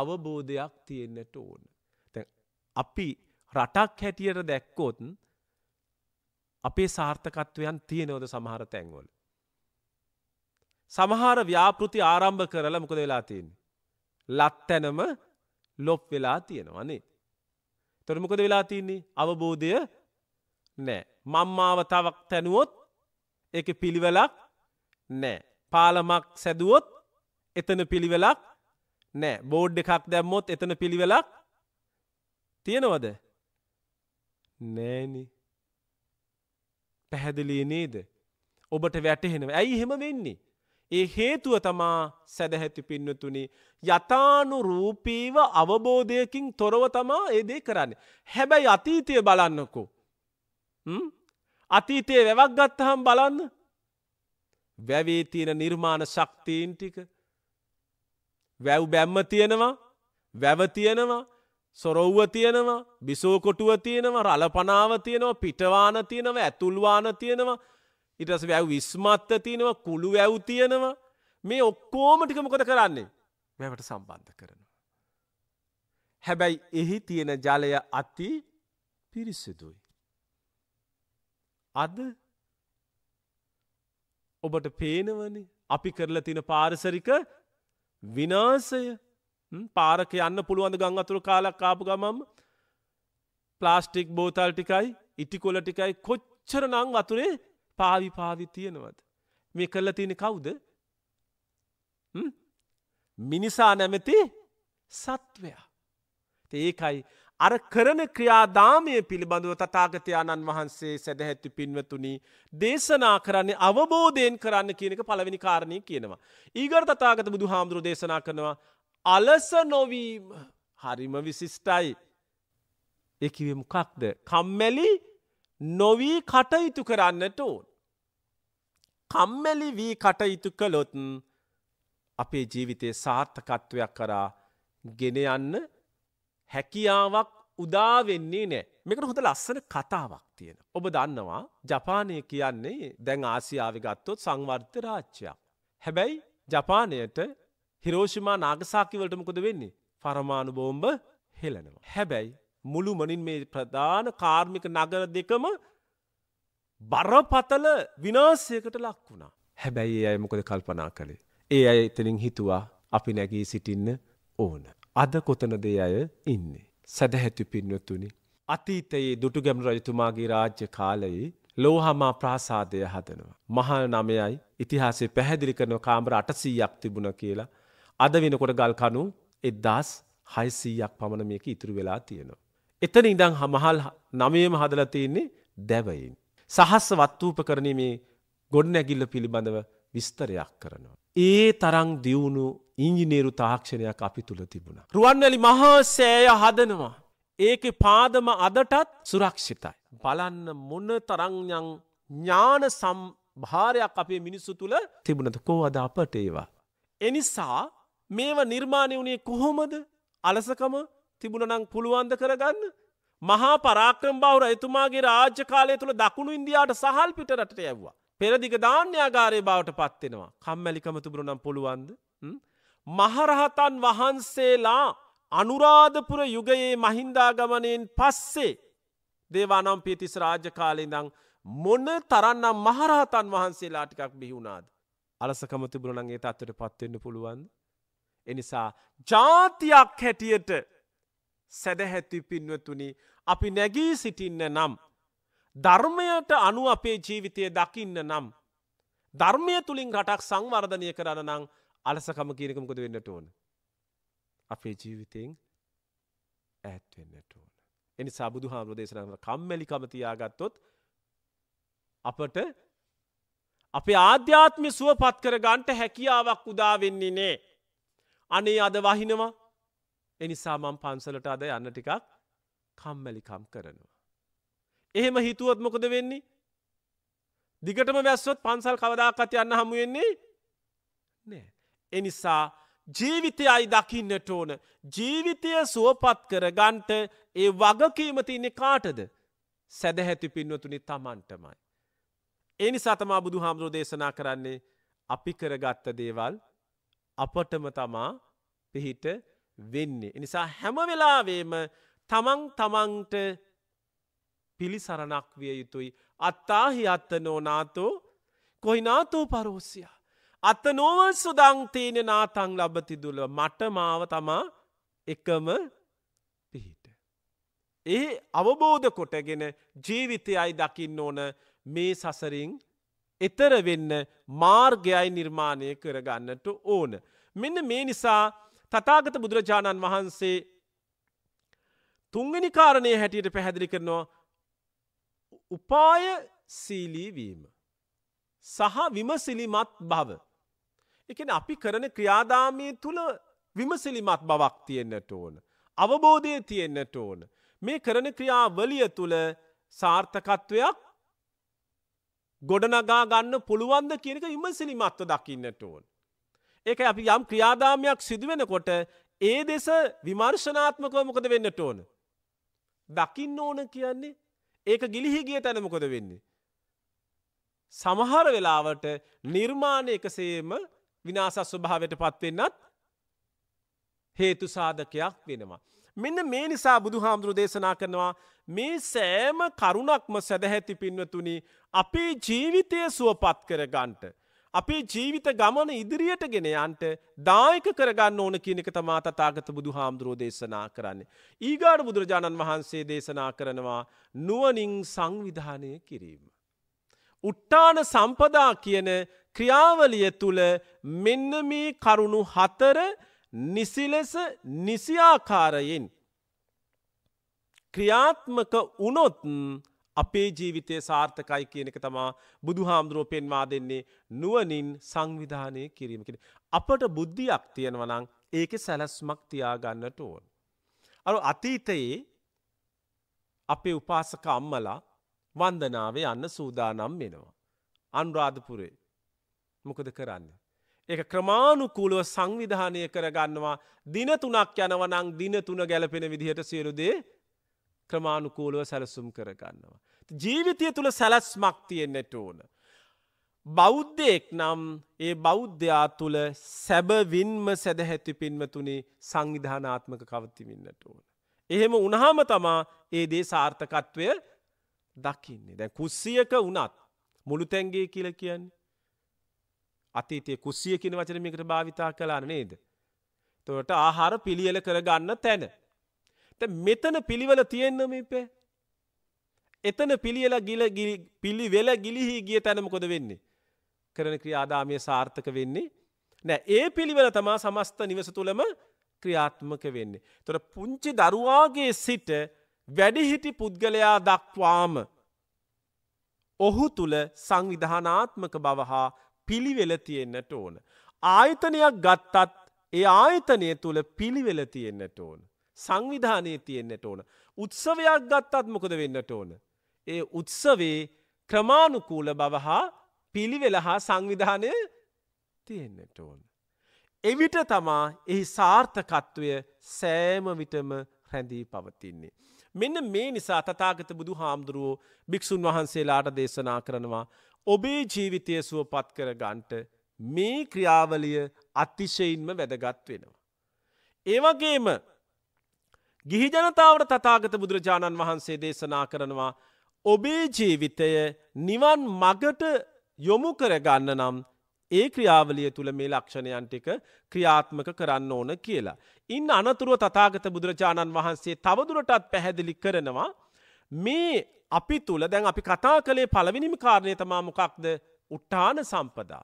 අවබෝධයක් තියෙන්න්නට ඕන. අපි රටක් හැටියට දැක්කෝතුන් අපේ සාර්ථකත්වයන් තියනෝද සමහර තැන්වල. සමහර ව්‍යාපෘති ආරම්භ කරලා මොකද වෙලා තියෙන්. ලත්තැනම ලොප් වෙලා තියෙනවනේ. තොරමකද වෙලා තියන්නේ අවබෝධය නෑ. මංමාව තවක් තැනුවොත් එක පිළිවෙලක් නෑ. පාලමක් සැදුවොත් එතන පිළිවෙලක් නෑ බෝඩ් එකක් දැම්මොත් එතන පිළිවෙලක් තියෙනවද නෑනි පැහැදිලිය නේද ඔබට වැටහෙනව ඇයි හෙම වෙන්නේ ඒ හේතුව තමා සැදැහැති පින්නතුනි යථානු රූපීව අවබෝධයකින් තොරව තමා ඒදේ කරන්න හැබැයි අතීතය බලන්නකෝ අතීතයේ වැවක් ගත්තහම් බලන්න වැවේ තියෙන නිර්මාණ ශක්තීන් ටික වැව් බැම්ම තියෙනවා වැව තියෙනවා සොරොව්ව තියෙනවා බිසෝකොටුව තියෙනවා රලපනාව තියෙනවා පිටවාන තියෙනවා ඇතුල්වාන තියෙනවා ඉටස වැැව් විස්මත්ත තියෙනවා කුළු වැැව් තියෙනවා මේ ඔක්කෝම ටික මොකද කරන්නේ වැවට සම්බන්ධ කරනවා. හැබැයි එහි තියෙන ජලය අති පිරිසිදුයි. අද ඔබට පේනවන අපි කරලා තින පාරිසරික විනාසය පාරක යන්න පුළුවන්ද ගං අතුරු කාලක් කාපු ගමම් ප්ලාස්ටික් බෝතල් ටිකයි ඉටි කොල ටිකයි කොච්චර නං අතුරේ පාවි පාවි තියෙනවද. මේ කරලා තියෙන කවුද මිනිසා නැමැති සත්වයා. ඒකයි අර කරන ක්‍රියාදාමය පිළිබඳව තතාගතයාණන් වහන්සේ සැදැහැත්ති පින්වතුනී දේශනා කරන්නේ අවබෝධයෙන් කරන්න කියනක පළවෙනි කාරණය කියනවා. ඊගර තතාගත බුදු හාමුදුරු දේශනා කරනවා අලස නොවීම හරිම විසිිෂ්ටයි. එකවේ මොකක්ද කම්මැලි නොවී කටයුතු කරන්නට ඕන්. කම්මැලි වී කටයුතු කළොතුන් අපේ ජීවිතයේ සාර්ථකත්වයක් කරා ගෙන යන්න හැකියාවක් උදා වෙන්නේ නෑ මේකට හොඳ ලස්සන කතාවක් තියෙන. ඔබ දන්නවා ජපානය කියන්නේ දැන් ආසියාව ගත්තොත් සංවර්ධ රාච්චයක්. හැබැයි ජපානයට හිරෝෂිමා නාගසාකිවලට මොකද වෙන්නේ. පරමාණු බෝම්බ හෙලනවා. හැබැයි මුළු මනින් මේ ප්‍රධාන කාර්මික නගර දෙකම බරපතල විනාසයකට ලක් වුණා. හැබැයි ඒ අය මොකද කල්පනා කළේ. ඒ අය එතනින් හිතුවා අපි නැගී සිටින්න ඕන. අද කොතනදේ අය ඉන්නේ. සැදැහැති පින්නතුනි. අතීතයේ දුටුගැම් රජතුමාගේ රාජ්‍ය කාලයේ ලෝහමා ප්‍රාසාදය හදනවා. මහල් නමයයි ඉතිහාසේ පැහැදිලි කරන කාම්ර අටසීයක් තිබුණ කියලා. අද වෙනකොට ගල් කනු එද්දස් හයිසීයක් පමණ මේක ඉතුරු වෙලා තියෙනවා. එතන ඉඳං හමහල් නමයම හදලතියන්නේ දැවයින්. සහස්ස වත්වූප කරණීමේ ගොඩනැගිල්ල පිළිබඳව විස්තරයක් කරනවා. ඒ තරං දියුණු ඉංජිනේරු තාක්ෂණයක් අපි තුළ තිබුණ. රුවන්වැලි මහා සෑය හදනවා. ඒක පාදම අදටත් සුරක්ෂිතයි. බලන්න මොන තරංඥං ඥාන සම්භාරයක් අපේ මිනිස්සු තුළ තිබුණද කෝ අද අපට ඒවා. එනිසා මේවා නිර්මාණය වුණේ කොහොමද අලසකම තිබුණනං පුළුවන්ද කරගන්න. මහා පරාක්‍රම් බවර එතුමාගේ රාජ්‍ය කාලය තුළ දකුණු ඉන්දයාට සහල් පිට රට යව්වා. පෙරදිග ධාන්‍යාගාරය බවට පත්වෙනවා කම්මැලිකම තිබුණනම් පුළුවන්ද. මහරහතන් වහන්සේලා අනුරාධපුර යුගයේ මහින්දාගමනයෙන් පස්සේ දේවානම් පිතිස් රාජකාලෙදං මොන තරන්නම් මහරහතන් වහන්සේලා ටිකක් බිහිවුණාද. අලසකම තිබුණනගේ තත්වට පත්වෙන්න පුළුවන්. එනිසා ජාතියක් හැටියට සැදහැත්ති පින්වතුනි අපි නැගී සිටින්න නම්. ධර්මයට අනු අපේ ජීවිතය දකින්න නම්. ධර්මය තුළින් රටක් සංවර්ධනය කරන්න නං අලසකම කියනක මොකද වෙන්නට ඕන. අපේ ජීවිතයෙන් ඈත් වෙන්නට ඕන. එනිසා බුදුහාමුදුරුවෝ දේශනා කරන කම්මැලිකම තියාගත්තොත් අපට අපේ ආධ්‍යාත්ම සුවපත් කර ගන්ට හැකියාවක් උදා වෙන්නේ නේ. අනේ අද වහිනවා එනිසා මං පන්සලට අද යන්න ටිකක් කම්මැලිකම් කරනවා. එහෙම හිතුවත් මොකද වෙන්නේ. දිගටම වැස්සොත් පන්සල් කවදාකත් යන්න හමුවෙන්නේ නෑ. එනිසා ජීවිතයයි දකින්නට ඕන ජීවිතය සුවපත් කර ගන්ට ඒ වගකීමතින්නේ කාටද සැදැහැති පින්වතුනි තමන්ටමයි. එනි සතමා බුදු හාමුදුරෝ දේශනා කරන්නේ අපි කරගත්ත දේවල් අපටම තමා පිහිට වෙන්නේ. එනිසා හැමවෙලාවේම තමන් තමන්ට පිළිසරණක් විය යුතුයි අත්තාහි අත්ත නෝනාතෝ කොයිනාතෝ පරෝසියා. අත නොව සුදංතේන නාතං ලබතිදුල මට මාව තමා එකම පිහිට. ඒ අවබෝධ කොටගෙන ජීවිතයයි දකින්න ඕන මේ සසරින් එතර වෙන්න මාර්ගයයි නිර්මාණය කරගන්නට ඕන. මෙන්න මේ නිසා තතාගත බුදුරජාණන් වහන්සේ තුංගනි කාරණය හැටියට පැහැදිලි කරනවා උපාය සීලීවීම. සහ විමසිලිමත් බව. එකන අපි කරන ක්‍රියාදාමය තුළ විමසිලිමත් බවක් තියෙන්න්නට ඕන. අවබෝධය තියෙන්න්නට ඕන. මේ කරන ක්‍රියාවලිය තුළ සාර්ථකත්වයක් ගොඩනගා ගන්න පුළුවන්ද කියනක ඉමසිලිමත්ව දකින්නට ඕන. ඒක අපි යම් ක්‍රියාදාමයක් සිදුවෙනකොට ඒ දෙස විමර්ශනාත්මකව මොකද වෙන්නට ඕන. දකින්න ඕන කියන්නේ ඒක ගිලිහිගිය තැන මොකද වෙන්නේ. සමහර වෙලාවට නිර්මාණය එකසේම විනාසස්වභාවයට පත්වෙන්නත් හේතු සාධකයක් වෙනවා. මෙන්න මේ නිසා බුදු හාමුදුරු දේශනා කරනවා මේ සෑම කරුණක්ම සැදැහැති පින්වතුනි අපේ ජීවිතය සුවපත් කරගන්ට. අපේ ජීවිත ගමන ඉදිරියට ගෙන යන්ට දායක කරගන්න ඕන කියනක තමා තතාගත බුදු හාමුදුරෝ දේශනා කරන්නේ. ඊගාඩ බුදුරජාණන් වහන්සේ දේශනා කරනවා නුවනින් සංවිධානය කිරීම. උට්ටාන සම්පදා කියන ක්‍රියාවලිය තුළ මෙන්න මේ කරුණු හතර නිසිලෙස නිසියාකාරයෙන් ක්‍රියාත්මක වනොත් අපේ ජීවිතය සාර්ථකයි කියනක තමා බුදු හාමුදුරුව පෙන්වා දෙන්නේ නුවනින් සංවිධානය කිරීමකිෙන. අපට බුද්ධියක් තියෙනවනං ඒක සැලස්මක් තියාගන්නට ඕන්. අ අතීතයේ අපේ උපාසක අම්මලා වන්දනාවේ යන්න සූදානම් වෙනවා. අන්රාධපුරේ. මොකද කරන්න. ඒ ක්‍රමාණුකූලව සංවිධානය කරගන්නවා දින තුනක් යනවනං දින තුන ගැලපෙන විදිහට සියලුදේ ක්‍රමාණුකූලව සැලසුම් කරගන්නවා. ජීවිතය තුළ සැලස්මක් තියෙන්න්නට ඕන. බෞද්ධයෙක් නම් ඒ බෞද්ධයා තුළ සැබවින්ම සැදහැති පින්වතුනේ සංවිධානාත්මක කවතිමින්නට ඕන. එහෙම උනහම තමා ඒ දේ සාර්ථකත්වය දකින්නේ දැ කුස්සියක වනත් මුළුතැන්ගේ කියල කියන්නේ. අතීතය කුස්සිය කියන වචනමිකට භාවිතා කලාන නේද. තොට ආහාර පිළියල කරගන්න තැන. මෙතන පිළිවල තියෙන්න්න මේපේ. එතන පිළියල ගිල පිළි වෙල ගිලිහි ගිය තැනමකොද වෙන්නේ. කරන ක්‍රියාදාමය සාර්ථක වෙන්නේ. නෑ ඒ පිළිවෙල තමා සමස්ත නිවස තුළම ක්‍රියාත්මක වෙන්නේ. තොර පුංචි දරුවාගේ සිට වැඩිහිටි පුද්ගලයා දක්වාම. ඔහු තුළ සංවිධානාත්මක බවහා පිළිවෙල තියෙන්න්නට ඕන. ආයතනයක් ගත්තත් ඒ ආයතනය තුළ පිළිවෙල තියෙන්න්නට ඕන. සංවිධානය තියෙන්න්නට ඕන. උත්සවයක් ගත්තත් මොකද වෙන්නට ඕන. ඒ උත්සවේ ක්‍රමානුකූල බව හා පිළිවෙල හා සංවිධානය තියෙන්න්නට ඕන. එවිට තමා එහි සාර්ථකත්වය සෑමවිටම රැඳී පවතින්නේ. මෙන්න මේ නිසා තතාගත බුදු හාමුදුරුවෝ භික්‍ෂූන් වහන්සේලාට දේශනා කරනවා ඔබේ ජීවිතය සුවපත් කර ගන්ට මේ ක්‍රියාවලිය අතිශයින්ම වැදගත් වෙනවා. ඒවගේම ගිහිජනතාවට තතාගත බුදුරජාණන් වහන්සේ දේශනා කරනවා ඔබේ ජීවිතය නිවන් මගට යොමු කරගන්න නම් ඒ ක්‍රියාවලිය තුළ මේ ලක්ෂණයන් ටික ක්‍රියාත්මක කරන්න ඕන කියලා. ඉන් අනතුරුව තතාගත බුදුරජාණන් වහන්සේ තවදුරටත් පැහැදිලි කරනවා මේ අපි තුළ දැන් අපි කතා කළේ පළවිනිම කාරණය තමා මොකක්ද උට්ටාන සම්පදා.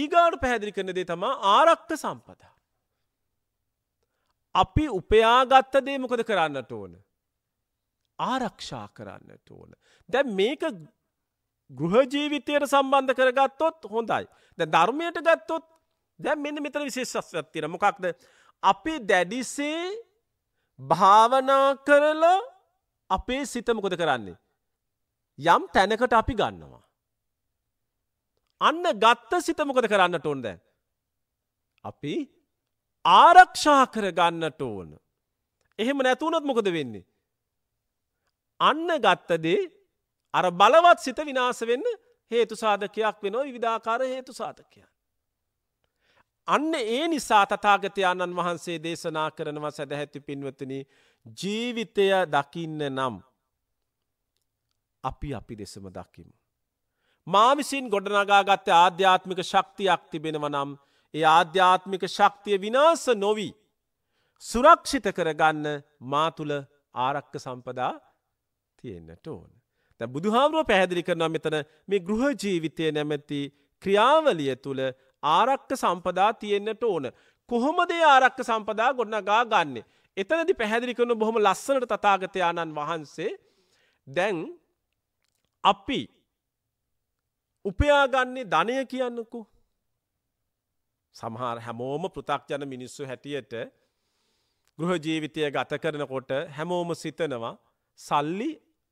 ඊගාඩු පැහැදිලි කරන දේ තමා ආරක්ත සම්පදා. අපි උපයාගත්ත දේ මොකද කරන්නට ඕන. ආරක්ෂා කරන්නට ඕන. දැ මේක ගෘහජීවිතයට සම්බන්ධ කරගත්තොත් හොඳයි. දැ ධර්මයට ගත්තොත් දැ මෙන්න මෙතන විශේෂස්වත්තින මොකක්ද. අපි දැඩිසේ භාවනා කරලා අපේ සිත මොකද කරන්නේ. යම් තැනකට අපි ගන්නවා. අන්න ගත්ත සිත මොකද කරන්නට ඕන් දැන්. අපි ආරක්ෂා කර ගන්නට ඕන. එහෙම නැතුවනොත් මොකද වෙන්නේ. අන්න ගත්තදේ අර බලවත් සිත විනාස වෙන්න හේතු සාධකයක් වෙනෝ විධාකාර හේතු සාධකයන්. අන්න ඒ නිසා තතාගතයණන් වහන්සේ දේශනා කරනවා සැදැහැත්ති පින්වතනී ජීවිතය දකින්න නම් අපි අපි දෙසම දකිමු. මාවිසින් ගොඩනගාගත්ත ආධ්‍යාත්මික ශක්තියක් තිබෙනව නම් ඒ ආධ්‍යාත්මික ශක්තිය විනාස නොවී සුරක්ෂිත කරගන්න මාතුළ ආරක්ක සම්පදා තියෙන්න්නට ඕන. ද බුදුහාමුරුව පැහැදිලි කරනවා මෙතන මේ ගෘහ ජීවිතය නැමැති ක්‍රියාවලිය තුළ ආරක්ක සම්පදා තියෙන්න්නට ඕන. කොහොමදේ ආරක්ක සම්පදා ගොඩනගා ගන්නේ. එතනදි පැහැදිලි කරන බොහොම ලස්සනට තතාගතයාණන් වහන්සේ දැන් අපි උපයාගන්නේ ධනය කියන්නකු සමහර හැමෝම පෘතක්ජන මිනිස්සු හැටියට ගෘහ ජීවිතය ගත කරනකොට හැමෝම සිතනවා සල්ලි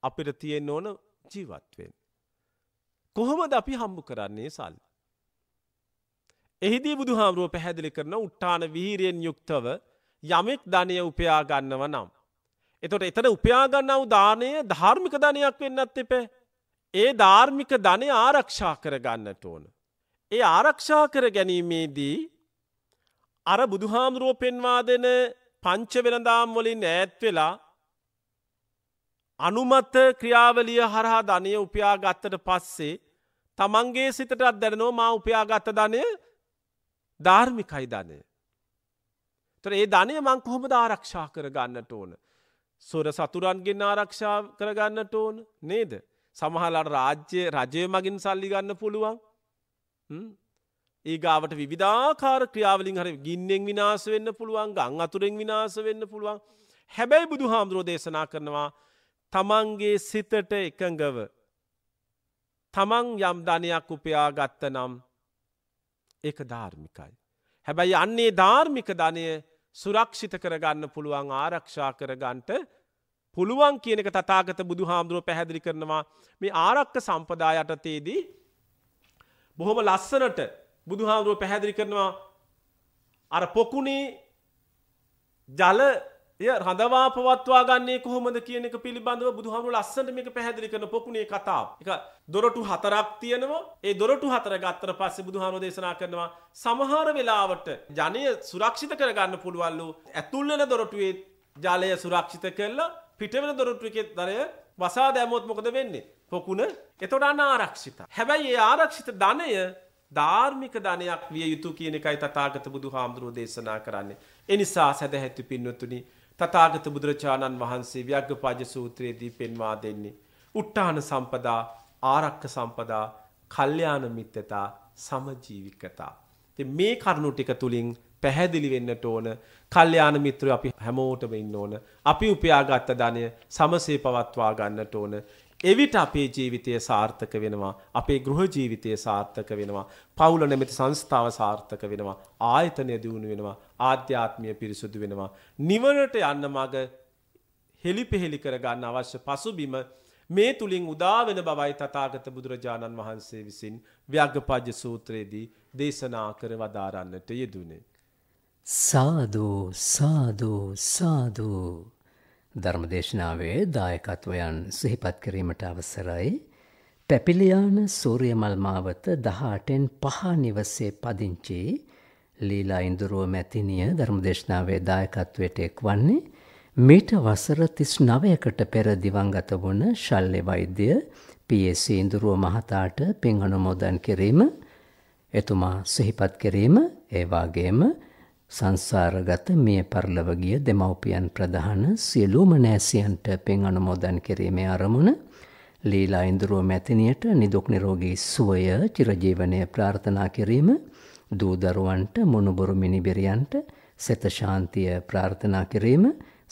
අපිට තියෙන් ඕන ජීවත්වෙන්. කොහොමද අපි හම්බු කරන්නේ සල්ලි. එහිදී බුදුහාමුරුව පැහැදිලි කරන උට්ටාන වීරයෙන් යුක්තව යමෙක් ධනය උපයා ගන්නව නම්. එතොට එතන උපයාගන්නව දානය ධාර්මික ධනයක් වෙන්නත් එප. ඒ ධාර්මික ධනය ආරක්ෂා කරගන්නට ඕන. ඒ ආරක්ෂා කර ගැනීමේදී අර බුදුහාමුදුරුව පෙන්වා දෙන පංච වෙනදාම් වලින් ඈත්වෙලා අනුමත ක්‍රියාවලිය හරහා ධනය උපයාගත්තට පස්සේ තමන්ගේ සිතටත් දැනනෝ මා උපයාගත්ත ධනය ධාර්මිකයි ධනය. තොර ඒ ධනය මං කොහොමද ආරක්ෂා කරගන්නට ඕන. සොර සතුරන්ගෙන් ආරක්ෂා කරගන්නට ඕන නේද. සමහලට රාජ්‍ය රජය මගින් සල්ලිගන්න පුළුවන්. ඒ ගාවට විධාකාර ක්‍රියාවලින් හර ගින්නෙන් විනාස වෙන්න පුළුවන් ගං අතුරෙන් විනාස වෙන්න පුළුවන්. හැබැයි බුදු හාමුදුරෝ දේශනා කරනවා තමන්ගේ සිතට එකඟව. තමන් යම් ධනයක් උපයා ගත්ත නම් ඒක ධාර්මිකයි. හැබැයි අන්නේ ධාර්මික ධනය සුරක්ෂිත කරගන්න පුළුවන් ආරක්ෂා කරගන්ට පුළුවන් කියනක තතාගත බුදු හාමුදුරුව පැහැදිලි කරනවා මේ ආරක්ක සම්පදා යටතේදී බොහොම ලස්සනට බුදු හාමුදුරුව පැහැදිලි කරනවා අර පොකුණේ ජල එය රඳවා පවත්වා ගන්නේ කොහොමද කියනක පිළිබඳව බුදුහමු ලස්සට මේක පැහැදිලි කරන පොකුණේ කතාව එක දොරටු හතරක් තියෙනවා ඒ දොරටු හතර ගත්තර පස්සේ බුදුහාම දේශනා කරනවා සමහර වෙලාවට ජනය සුරක්ෂිත කරගන්න පුළුවල්ලු ඇතුල්ලෙන දොරටුවේ ජලය සුරක්ෂිත කරලා පිටවෙන දොරටුවකෙත් දරය වසා දැමොත් මොකද වෙන්නේ. පොකුණ එතොට අන්න ආරක්ෂිත. හැබැයි ඒ ආරක්ෂිත ධනය ධාර්මික ධනයක් විය යුතු කියන එකයි තතාගත බුදු හාමුදුරුව දේශනා කරන්නේ. එනිසා සැදැහැත්තු පින්නතුනි තතාගත බුදුරජාණන් වහන්සේ ව්‍යග්ගපාජ සූත්‍රයේදී පෙන්වා දෙන්නේ. උට්ටාන සම්පදා ආරක්ක සම්පදා කල්්‍යයාන මිත්‍යතා සමජීවිකතා. මේ කරුණු ටික තුළින් පැහැදිලි වෙන්නට ඕන කල්්‍යයාන මිත්‍රය අපි හැමෝටම ඉන්න ඕන. අපි උපයාගත්ත ධනය සමසේ පවත්වා ගන්නට ඕන. එවිට අපේ ජීවිතය සාර්ථක වෙනවා අපේ ගෘහ ජීවිතය සාර්ථක වෙනවා පවුල නැමැති සංස්ථාව සාර්ථක වෙනවා ආයතනය දියුණු වෙනවා ආධ්‍යාත්මය පිරිසුදු වෙනවා නිවනට යන්න මග හෙලිපෙහෙලි කරගන්න අවශ්‍ය පසුබිම මේ තුලින් උදාවෙන බවයි තථාගත බුදුරජාණන් වහන්සේ විසින් ව්‍යග්ගපජ්ජ සූත්‍රයේදී දේශනා කර වදාරන්නට යෙදුනේ සාදු සාදු සාදු ධර්මදේශනාවේ දායකත්වයන් සිහිපත් කිරීමට අවසරයි. පැපිලියාන සූරියමල් මාවත 18න් පහ නිවසේ පදිංචි ලීලා ඉඳුරුව මැතිනිය ධර්මදේශනාවේ දායකත්වයට එක්වන්නේ මීට වසර 39කට පෙර දිවංගත වුණ ශල්්‍ය වෛද්‍ය PSC ඉඳුරුව මහතාට පින් අනුමෝදන් කිරීම එතුමා සිහිපත් කිරීම ඒ වගේම සංසාරගත මේ පරලවගිය දෙමව්පියන් ප්‍රධාන සියලූම නෑසියන්ට පෙන් අනුමෝදන් කිරීමේ අරමුණ ලීලා ඉන්දුරුව මැතිනියට නිදුක් නිරෝගී සුවය චිරජීවනය ප්‍රාර්ථනා කිරීම දූදරුවන්ට මොනුබොරු මිනිබිරියන්ට සෙතශාන්තිය ප්‍රාර්ථනා කිරීම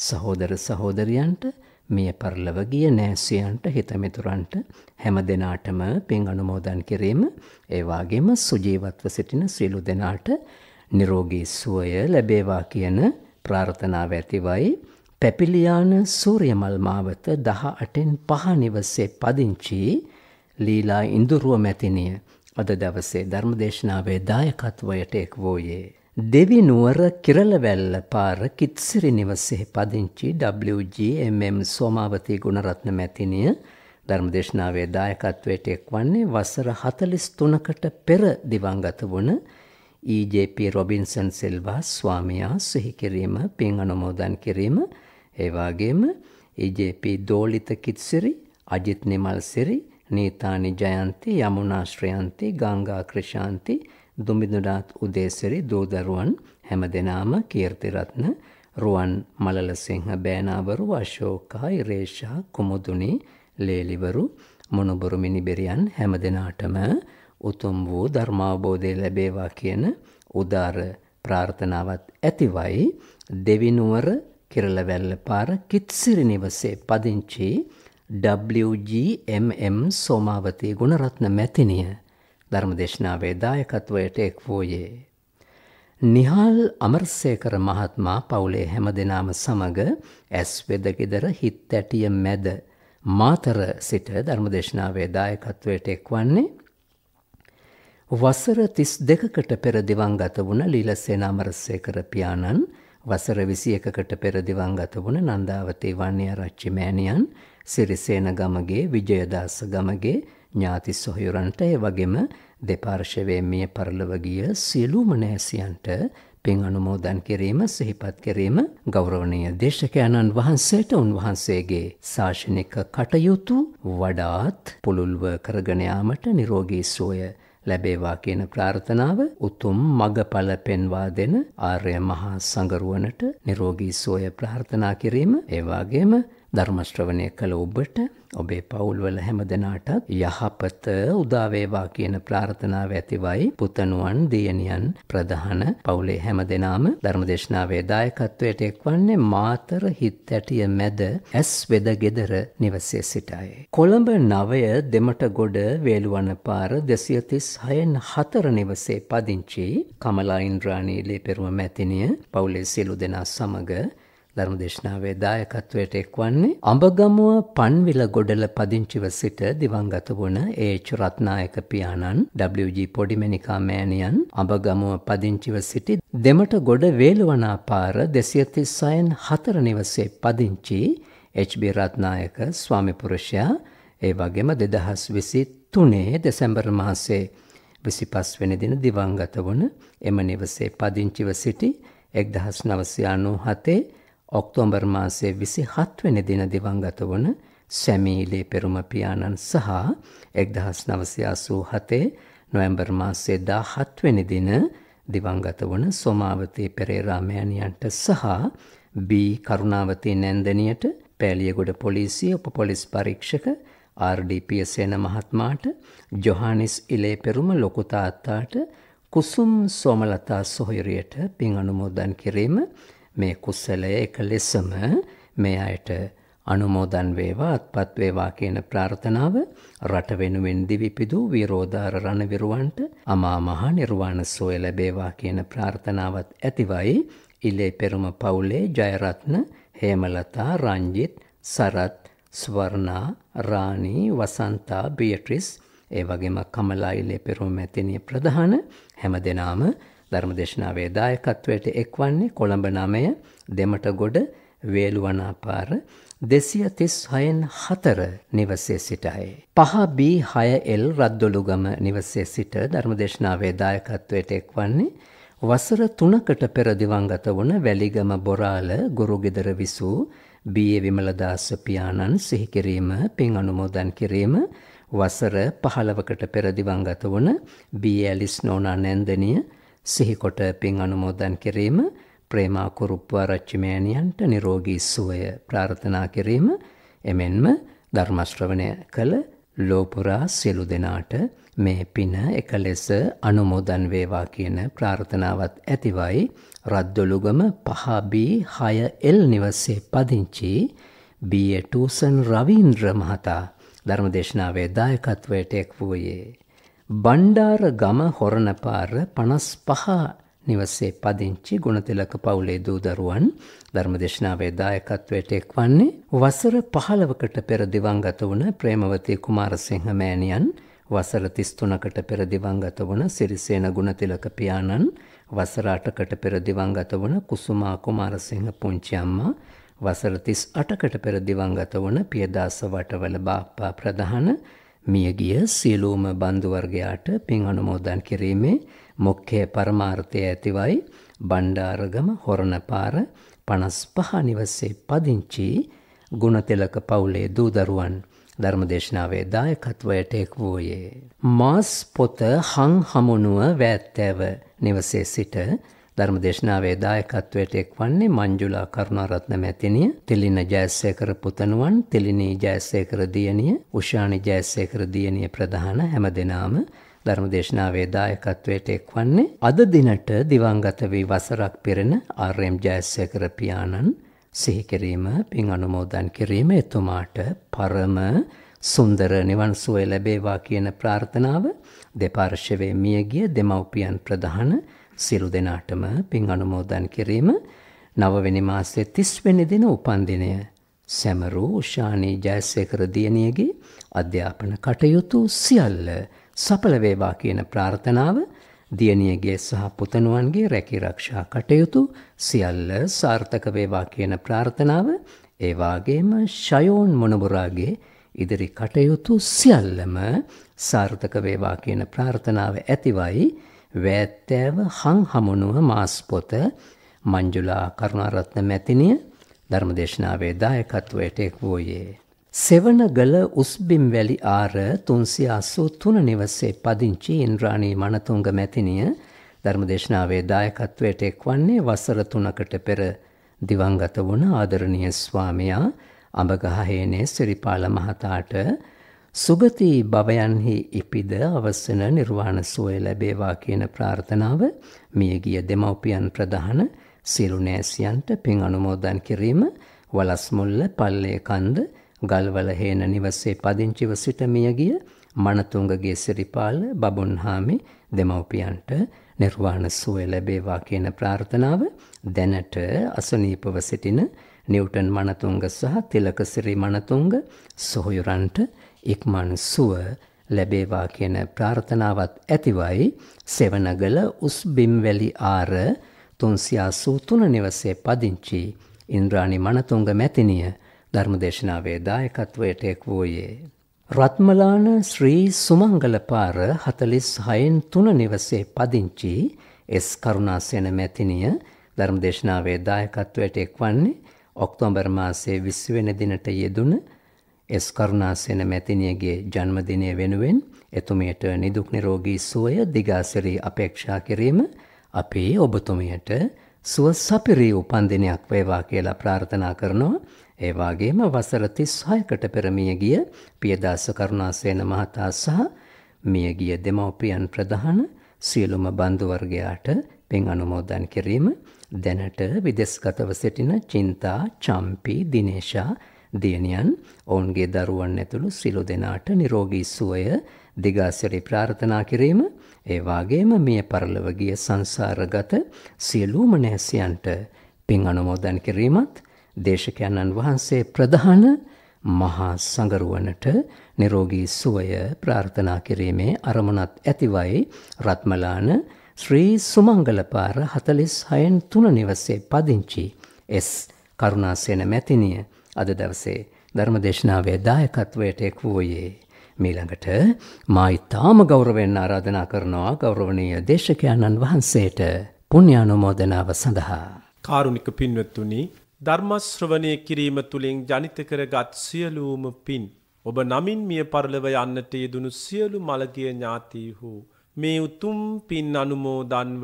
සහෝදර සහෝදරියන්ට මිය පරලව ගිය නෑසියන්ට හිතමිතුරන්ට හැම දෙනාටම පින් අනුමෝදන් කිරීම ඒවාගේම සුජීවත්ව සිටින සියලු දෙනාට නිරෝගී සුවය ලැබේවා කියන ප්‍රාර්ථනාව ඇතිවයි පැපිලියාන සූර්යමල් මාවත 18න් 5 නිවසේ පදිංචි ලීලා ඉඳුරුව මැතිණිය අද දවසේ ධර්මදේශනාවේ දායකත්වයට එක් වූයේ දෙවි නුවර කිරලවැල්ල පාර කිත්සිරි නිවසේ පදිංචි WGMM සෝමාවතී ගුණරත්න මැතිණිය ධර්මදේශනාවේ දායකත්වයට එක්වන්නේ වසර 43කට පෙර දිවංගත වුණ EJP රොබින්සන් සෙල්වා ස්වාමයා සිහිකිරීම පින් අනුමෝදන් කිරීම ඒවාගේම EJP දෝලිත කිත්සිරි අජිත් නිමල් සිරි නීතානි ජයන්ති යමුනාශ්‍රයන්ති ගංගා ක්‍රෂාන්ති දුමිදුඩාත් උදේසිරි දෝදරුවන් හැම දෙනාම කීර්තිරත්න රුවන් මලලසිංහ බෑනාවරු අශෝකා ඉරේෂා කුමුදුනි ලේලිවරු මොනුබුරු මිනිබෙරියන් හැම දෙනාටම උතුම් වූ ධර්මාවබෝධය ලැබේවා කියන උදාර ප්‍රාර්ථනාවත් ඇතිවයි දෙවිනුවර කිරලවැල්ල පාර කිත්සිරි නිවසේ පදිංචි WGMM සෝමාවතී ගුණරත්න මැතිනිය ධර්මදේශනාවේ දායකත්වයට එක් වූයේ. නිහාල් අමර්සේකර මහත්මා පවුලේ හැම දෙනාම සමඟ ඇස් වෙදගෙදර හිත් ඇටිය මැද මාතර සිට ධර්මදේශනාවේ දායකත්වයට එක්වන්නේ වසර 32කට පෙර දිවංගත වුණ ලීලසේනාමරසේකර පියාණන් වසර 21කට පෙර දිවංගත වුණ නන්දාවතී වන්‍යාරච්චි මෑණියන් සිරිසේන ගමගේ විජයදාස ගමගේ ඥාති සොහොයුරන්ට ඒ වගේම දෙපාර්ශවයේ මිය පරලව ගිය සියලුම නෑසියන්ට පින් අනුමෝදන් කිරීම සිහිපත් කිරීම ගෞරවනීය දේශකයන්න් වහන්සේට උන්වහන්සේගේ ශාසනික කටයුතු වඩාත් පුළුල්ව කරගෙන යාමට නිරෝගී සුවය ලැබේවා කියන ප්‍රාර්ථනාව උතුම් මගඵල පෙන්වා දෙන ආර්ය මහා සංගරුවනට නිරෝගී සෝය ප්‍රාර්ථනා කිරීම ඒ වගේම ධර්ම ශ්‍රවණය කළ ඔබට ඔබේ පවුල්වල හැම දෙනාටත් යහපත උදාවේවා කියන ප්‍රාර්ථනාව ඇතිවයි පුතණුවන් දියණියන් ප්‍රධාන පවුලේ හැම දෙනාම ධර්මදේශනාවේ දායකත්වයට එක්වන්නේ මාතර හිත් ඇටිය මැද ඇස් වෙද ගෙදර නිවසේ සිටයි. කොළඹ නවය දෙමට ගොඩ වේලුවන පාර දෙසියතිස් හයෙන් හතර නිවසේ පදිංචි කමලා ඉන්ද්‍රාණී ලේපෙරුව මැතිනිය පවුලේ සියලු දෙනා සමග ධර්ම දේශනාවේ දායකත්වයට එක්වන්නේ අඹගමුව පන්විල ගොඩල පදිංචිව සිට දිවංගත වුණ ඒච් රත්නායක පියාණන් WG පොඩිමෙනිකා මෑණියන් අඹගමුව පදිංචිව සිටි දෙමට ගොඩ වේලවනා පාර 236න් 4 නිවසේ පදිංචි HB රත්නායක ස්වාමි පුරුෂයා ඒ වගේම 2023 දෙසැම්බර් මාසයේ 25 වෙනි දින දිවංගත වුණ එම නිවසේ පදිංචිව සිටි 1997 ඔක්තෝබර් මාසයේ 27 වෙනි දින දිවංගත වන සැමීලේ පෙරුම පියාණන් සහ 1987 නොවැම්බර් මාසයේ 17 වෙනි දින දිවංගත වන සෝමාවතී පෙරේරා මෑණියන්ට සහ බී කරුණාවතී නැන්දනියට පෑලියගොඩ පොලිසිය උප පොලිස් පරීක්ෂක RDP සේන මහත්මාට ජොහානිස් ඉලේ පෙරුම ලොකු තාත්තාට කුසුම් සෝමලතා සොහොයුරියට පින් අනුමෝදන් කිරීම මේ කුසලය එක ලෙසම මේ අයට අනුමෝදන් වේවා අත්පත් වේවා කියන ප්‍රාර්ථනාව රට වෙනුවෙන් දිවිපිදූ විරෝධාර රණවිරුවන්ට අමා මහ නිර්වාණ සෝය ලැබේවා කියන ප්‍රාර්ථනාවත් ඇතිවයි ඉලේ පෙරම පවුලේ ජයරත්න හේමලතා රංජිත් සරත් ස්වර්ණා රාණී වසන්තා බියට්‍රිස් ඒ වගේම කමලායිලේ පෙරුම් ඇතිනිය ප්‍රධාන හැම දෙනාම ධර්මදේශනාවේ දායකත්වයට එක්වන්නේ කොළඹ නමය දෙමටගොඩ වේලුවනාපාර දෙසිය තිස් හයෙන් හතර නිවසේ සිටයි. පහ බී හය එල් රද්දොළුගම නිවසේ සිට ධර්මදේශනාවේ දායකත්වයට එක්වන්නේ වසර තුනකට පෙරදිවංගත වන වැලිගම බොරාල ගුරුගෙදර විසූ බිය විමලදාස පියාණන් සිහිකිරීම පින් අනුමෝදන් කිරීම වසර පහළවකට පෙරදිවංගත වන බියඇලිස් නෝනා නැන්දනිය සිහිකොට පින් අනුමෝදන් කිරීම ප්‍රේමා කුරුප්පාරච්චිමෑණියන්ට නිරෝගී සුවය ප්‍රාර්ථනා කිරීම එමෙන්ම ධර්මශ්‍රවණය කළ ලෝපුරා සියලු දෙනාට මේ පින එක ලෙස අනුමෝදන් වේවා කියන ප්‍රාර්ථනාවත් ඇතිවයි රද්දොළුගම 5B 6L නිවසේ පදිංචි බී.ටූසන් රවීන්ද්‍ර මහතා ධර්මදේශනාවේ දායකත්වයට එක් වූයේ බණ්ඩාරගම හොරණපාර 55 නිවසේ පදිංචි ගුණතිලක පවුලේ දූ දරුවන් ධර්මදේශනාවේ දායකත්වයට එක්වන්නේ වසර 15කට පෙර දිවංගත වුණ ප්‍රේමවතී කුමාරසිංහ මෑණියන් වසර 33කට පෙර දිවංගත වුණ සිරිසේන ගුණතිලක පියාණන් වසර 8කට පෙර දිවංගත වුණ කුසුමා කුමාරසිංහ පුංචි අම්මා වසර 38කට පෙර දිවංගත වුණ පියදාස වටවල බාප්පා ප්‍රධාන මියගිය සියලූම බන්ධුවර්ගයාට පින් අනුමෝදන් කිරීමේ මොක්කය පරමාර්ථය ඇතිවයි බණ්ඩාරගම හොරණපාර පනස් පහනිවස්සේ පදිංචි ගුණතෙලක පවුලේ දූදරුවන් ධර්මදේශනාවේ දායකත්වයට එක් වූයේ. මාස් පොත හං හමුණුව වැත්තැව නිවසේ සිට ධර්ම දේශනාවේ දායකත්වයට එක්වන්නේ මංජුලා කරුණාරත්න මැතිණිය, තෙලින ජයසේකර පුතණුවන්, තෙලිනී ජයසේකර දියණිය, උෂානි ජයසේකර දියණිය ප්‍රධාන හැම දෙනාම ධර්ම දේශනාවේ දායකත්වයට එක්වන්නේ අද දිනට දිවංගත වී වසරක් පෙරෙන ආර්.එම්. ජයසේකර පියාණන් සිහි කිරීම පින් අනුමෝදන් කිරීම එතුමාට පරම සුන්දර නිවන් සුවය ලැබේවා කියන ප්‍රාර්ථනාව දෙපාර්ශවයේ මියගිය දෙමව්පියන් ප්‍රධාන සියලු දෙනාටම පින් අනුමෝදන් කිරීම නවවෙනි මාසයේ 30 වෙනි දින උපන්දිනය සැමරූ උෂානී ජයසේකර දියණියගේ අධ්‍යාපන කටයුතු සියල්ල සඵල වේවා කියන ප්‍රාර්ථනාව දියණියගේ සහ පුතණුවන්ගේ රැකී රක්ෂා කටයුතු සියල්ල සාර්ථක වේවා කියන ප්‍රාර්ථනාව ඒ වාගේම ෂයෝන් මොනබුරාගේ ඉදිරි කටයුතු සියල්ලම සාර්ථක වේවා කියන ප්‍රාර්ථනාව ඇතිවයි වෑත්තෑව හං හමුණුව මාස්පොත මංජුලා කරුණාරත්න මැතිනිය ධර්මදේශනාවේ දායකත්වයට එක් වූයේ. සෙවනගල උස්බිම් වැලි ආර තුන්සි අස්සූ තුන නිවසේ පදිංචි ඉන්ද්‍රාණී මනතුංග මැතිනිය ධර්මදේශනාවේ දායකත්වයට එක් වන්නේ වසර තුනකට පෙර දිවංගත වුණ ආදරණය ස්වාමයා අඹගහහේනේ සිරිපාල මහතාට සුගති භවයන්හි ඉපිද අවසන නිර්වාණ සුවය ලැබේවා කියන ප්‍රාර්ථනාව මියගිය දෙමව්පියන් ප්‍රධාන සියලු නෑසියන්ට පින් අනුමෝදන් කිරීම වලස්මුල්ල පල්ලේ කන්ද ගල්වල හේන නිවසේ පදිංචිව සිට මියගිය මනතුංගගේ සිරිපාල බබුන්හාමි දෙමව්පියන්ට නිර්වාණ සුවය ලැබේවා කියන ප්‍රාර්ථනාව දැනට අසනීපව සිටින නිව්ටන් මනතුංග සහ තිලකසිරි මනතුංග සොහොයුරන්ට ඉක්මන් සුව ලැබේවා කියන ප්‍රාර්ථනාවත් ඇතිවයි සෙවනගල උස්බිම්වැලි ආර තුන්සියාසූ තුන නිවසේ පදිංචි ඉන්ද්‍රාණි මනතුංග මැතිනිය ධර්මදේශනාවේ දායකත්වයට එක් වූයේ. රත්මලාන ශ්‍රී සුමංගල පාර හතලිස් හයෙන් තුන නිවසේ පදිංචි එස් කරුණාසයන මැතිනිය ධර්මදේශනාවේ දායකත්වයට එක්වන්නේ ඔක්තෝම්බර් මාසේ විස්වෙන දිනට යෙදුන එස් කරුණාසේන මැතිණියගේ ජන්මදිනය වෙනුවෙන් එතුමියට නිදුක් නිරෝගී සුවය දිගාසිරී අපේක්ෂා කිරීම අපේ ඔබතුමියට සුව සපිරී උපන්දිනයක් වේවා කියලා ප්‍රාර්ථනා කරනවා. ඒ වගේම වසර 36කට පෙර මියගිය පියදාස කරුණාසේන මහතා සහ මියගිය දෙමව්පියන් ප්‍රධාන සියලුම බන්දු වර්ගයාට පින් අනුමෝදන් කිරීම දැනට විදෙස්ගතව සිටින චින්තා චම්පි දිනේෂා දියණියන් ඔවුන්ගේ දරුවන් ඇතුළු සිළු දෙනාට නිරෝගී සුවය දිගාසිරි ප්‍රාර්ථනා කිරීම ඒ වාගේම මිය පරලොව ගිය සංසාරගත සියලුම නැසියන්ට පින් අනුමෝදන් කිරීමත් දේශකයන්න් වහන්සේ ප්‍රධාන මහා සංගරුවනට නිරෝගී සුවය ප්‍රාර්ථනා කිරීමේ අරමුණත් ඇතිවයි රත්මලාන ශ්‍රී සුමංගලපාර හතලිස් හයෙන් තුන නිවසේ පදිංචි එස් කරුණාසයන මැතිනිය අද දවසේ ධර්මදේශනාවේ දායකත්වයට එක් වූයේ. මීළඟට මා ඉතාම ගෞරවෙන් ආරාධනා කරනවා ගෞරවනීය දේශකයන්න් වහන්සේට පුණ්‍යානුමෝදනාව සඳහා. කාරුණික පින්වත්තුනි ධර්මශ්‍රවණය කිරීම තුළින් ජනිත කරගත් සියලූම පින්. ඔබ නමින් මිය පරලව යන්නට යෙදුණු සියලු මළගිය ඥාතීහූ. මේ උතුම් පින් අනුමෝදන්ව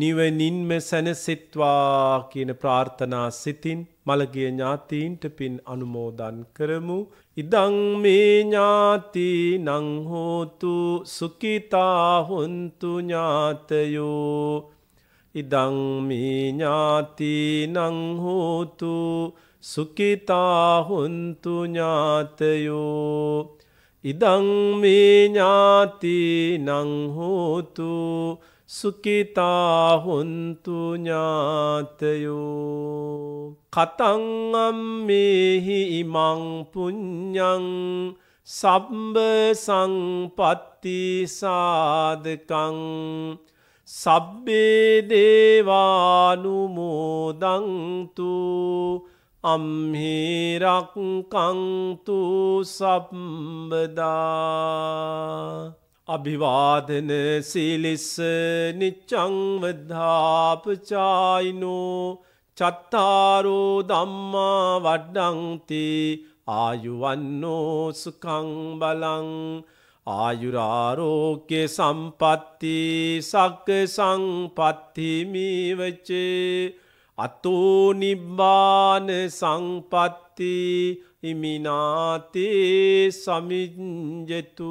නිවනින්ම සැනසෙත්වා කියන ප්‍රාර්ථනා සිතින් මළගිය ඥාතීන්ට පින් අනුමෝදන් කරමු. ඉදං මේ ඥාති නංහෝතු සුකිතාහොන්තු ඥාතයෝ. ඉදං මේ ඥාති නංහෝතු සුකිතාහොන්තු ඥාතයෝ. ඉදං මේ ඥාතිනං හෝතු සුකිතා හොන්තු ඥාතයෝ කතං අම්මේහි ඉමං පුඤ්ඤං සම්බ සංපත්ති සාධකං සබ්බේ දේවානුමෝදන්තු අම්හිරක්කංතු සබ්බදා අභිවාදන සීලිස්ස නිච්චංවධාපචායිනෝ චත්තාරෝ දම්මා වඩ්ඩංති ආයුවන්නෝ සුකං බලං ආයුරාරෝක්‍ය සම්පත්ති සක්ක සංපත්තිමීවචේ අතෝ නිබ්බාන සංපත්ති ඉමිනාතේ සමිජ්ජතු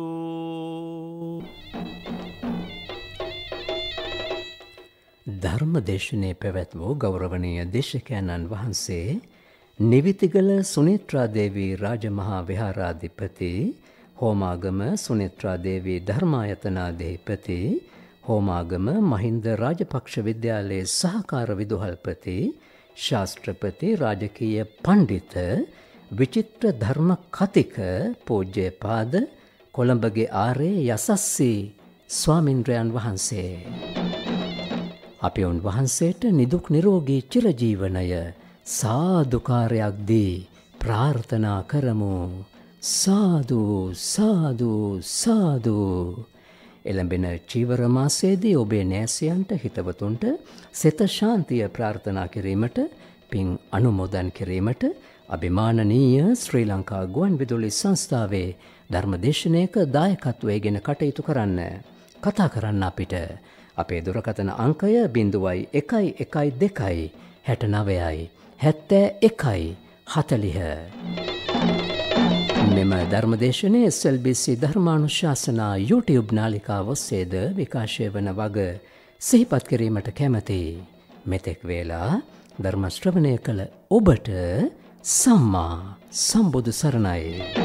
ධර්ම දේශනය පැවැත් වූ ගෞරවනය දේශකෑණන් වහන්සේ නිවිතිගල සුනිත්‍රාදේවී රාජමහා විහාරාධිපති හෝමාගම සුනිත්‍රාදේවී ධර්මායතනාදේපති හෝමාගම මහින්ද රාජපක්ෂ විද්‍යාලයේ සහකාර විදුහල්පති ශාස්ත්‍රපති රාජකීය පණ්ඩිත විචිත්‍ර ධර්ම කතික පූජ්‍ය පාද කොළඹගේ ආරේ යසස්සී ස්වාමින්ද්‍රයන් වහන්සේ. අපි උන් වහන්සේට නිදුක් නිරෝගී චිරජීවනය සාධකාරයක් දී ප්‍රාර්ථනා කරමු සාධූ සාධූ සාධූ එළඹෙන චීවර මාසයේදී ඔබේ නෑසයන්ට හිතවතුන්ට සිත ශාන්තිය ප්‍රාර්ථනා කිරීමට පින් අනුමෝදන් කිරීමට අභිමානනීය ශ්‍රී ලංකා ගුවන් විදුලි සංස්ථාවේ ධර්මදේශනයක දායකත්වයගෙන කටයුතු කරන්න. කතා කරන්න අපිට අපේ දුරකතන අංකය බිඳුවයි එකයි එකයි දෙකයි හැට නවයයි හැත්තෑ එකයි හතලිහ. මෙම ධර්මදේශනය සල්BC ධර්මානුශාසනා YouTube නාලිකා ඔස්සේද විකාශය වන වග සිහිපත් කිරීමට කැමති. මෙතෙක් වේලා ධර්මශ්‍රවණය කළ ඔබට සම්මා සම්බුදු සරණයි.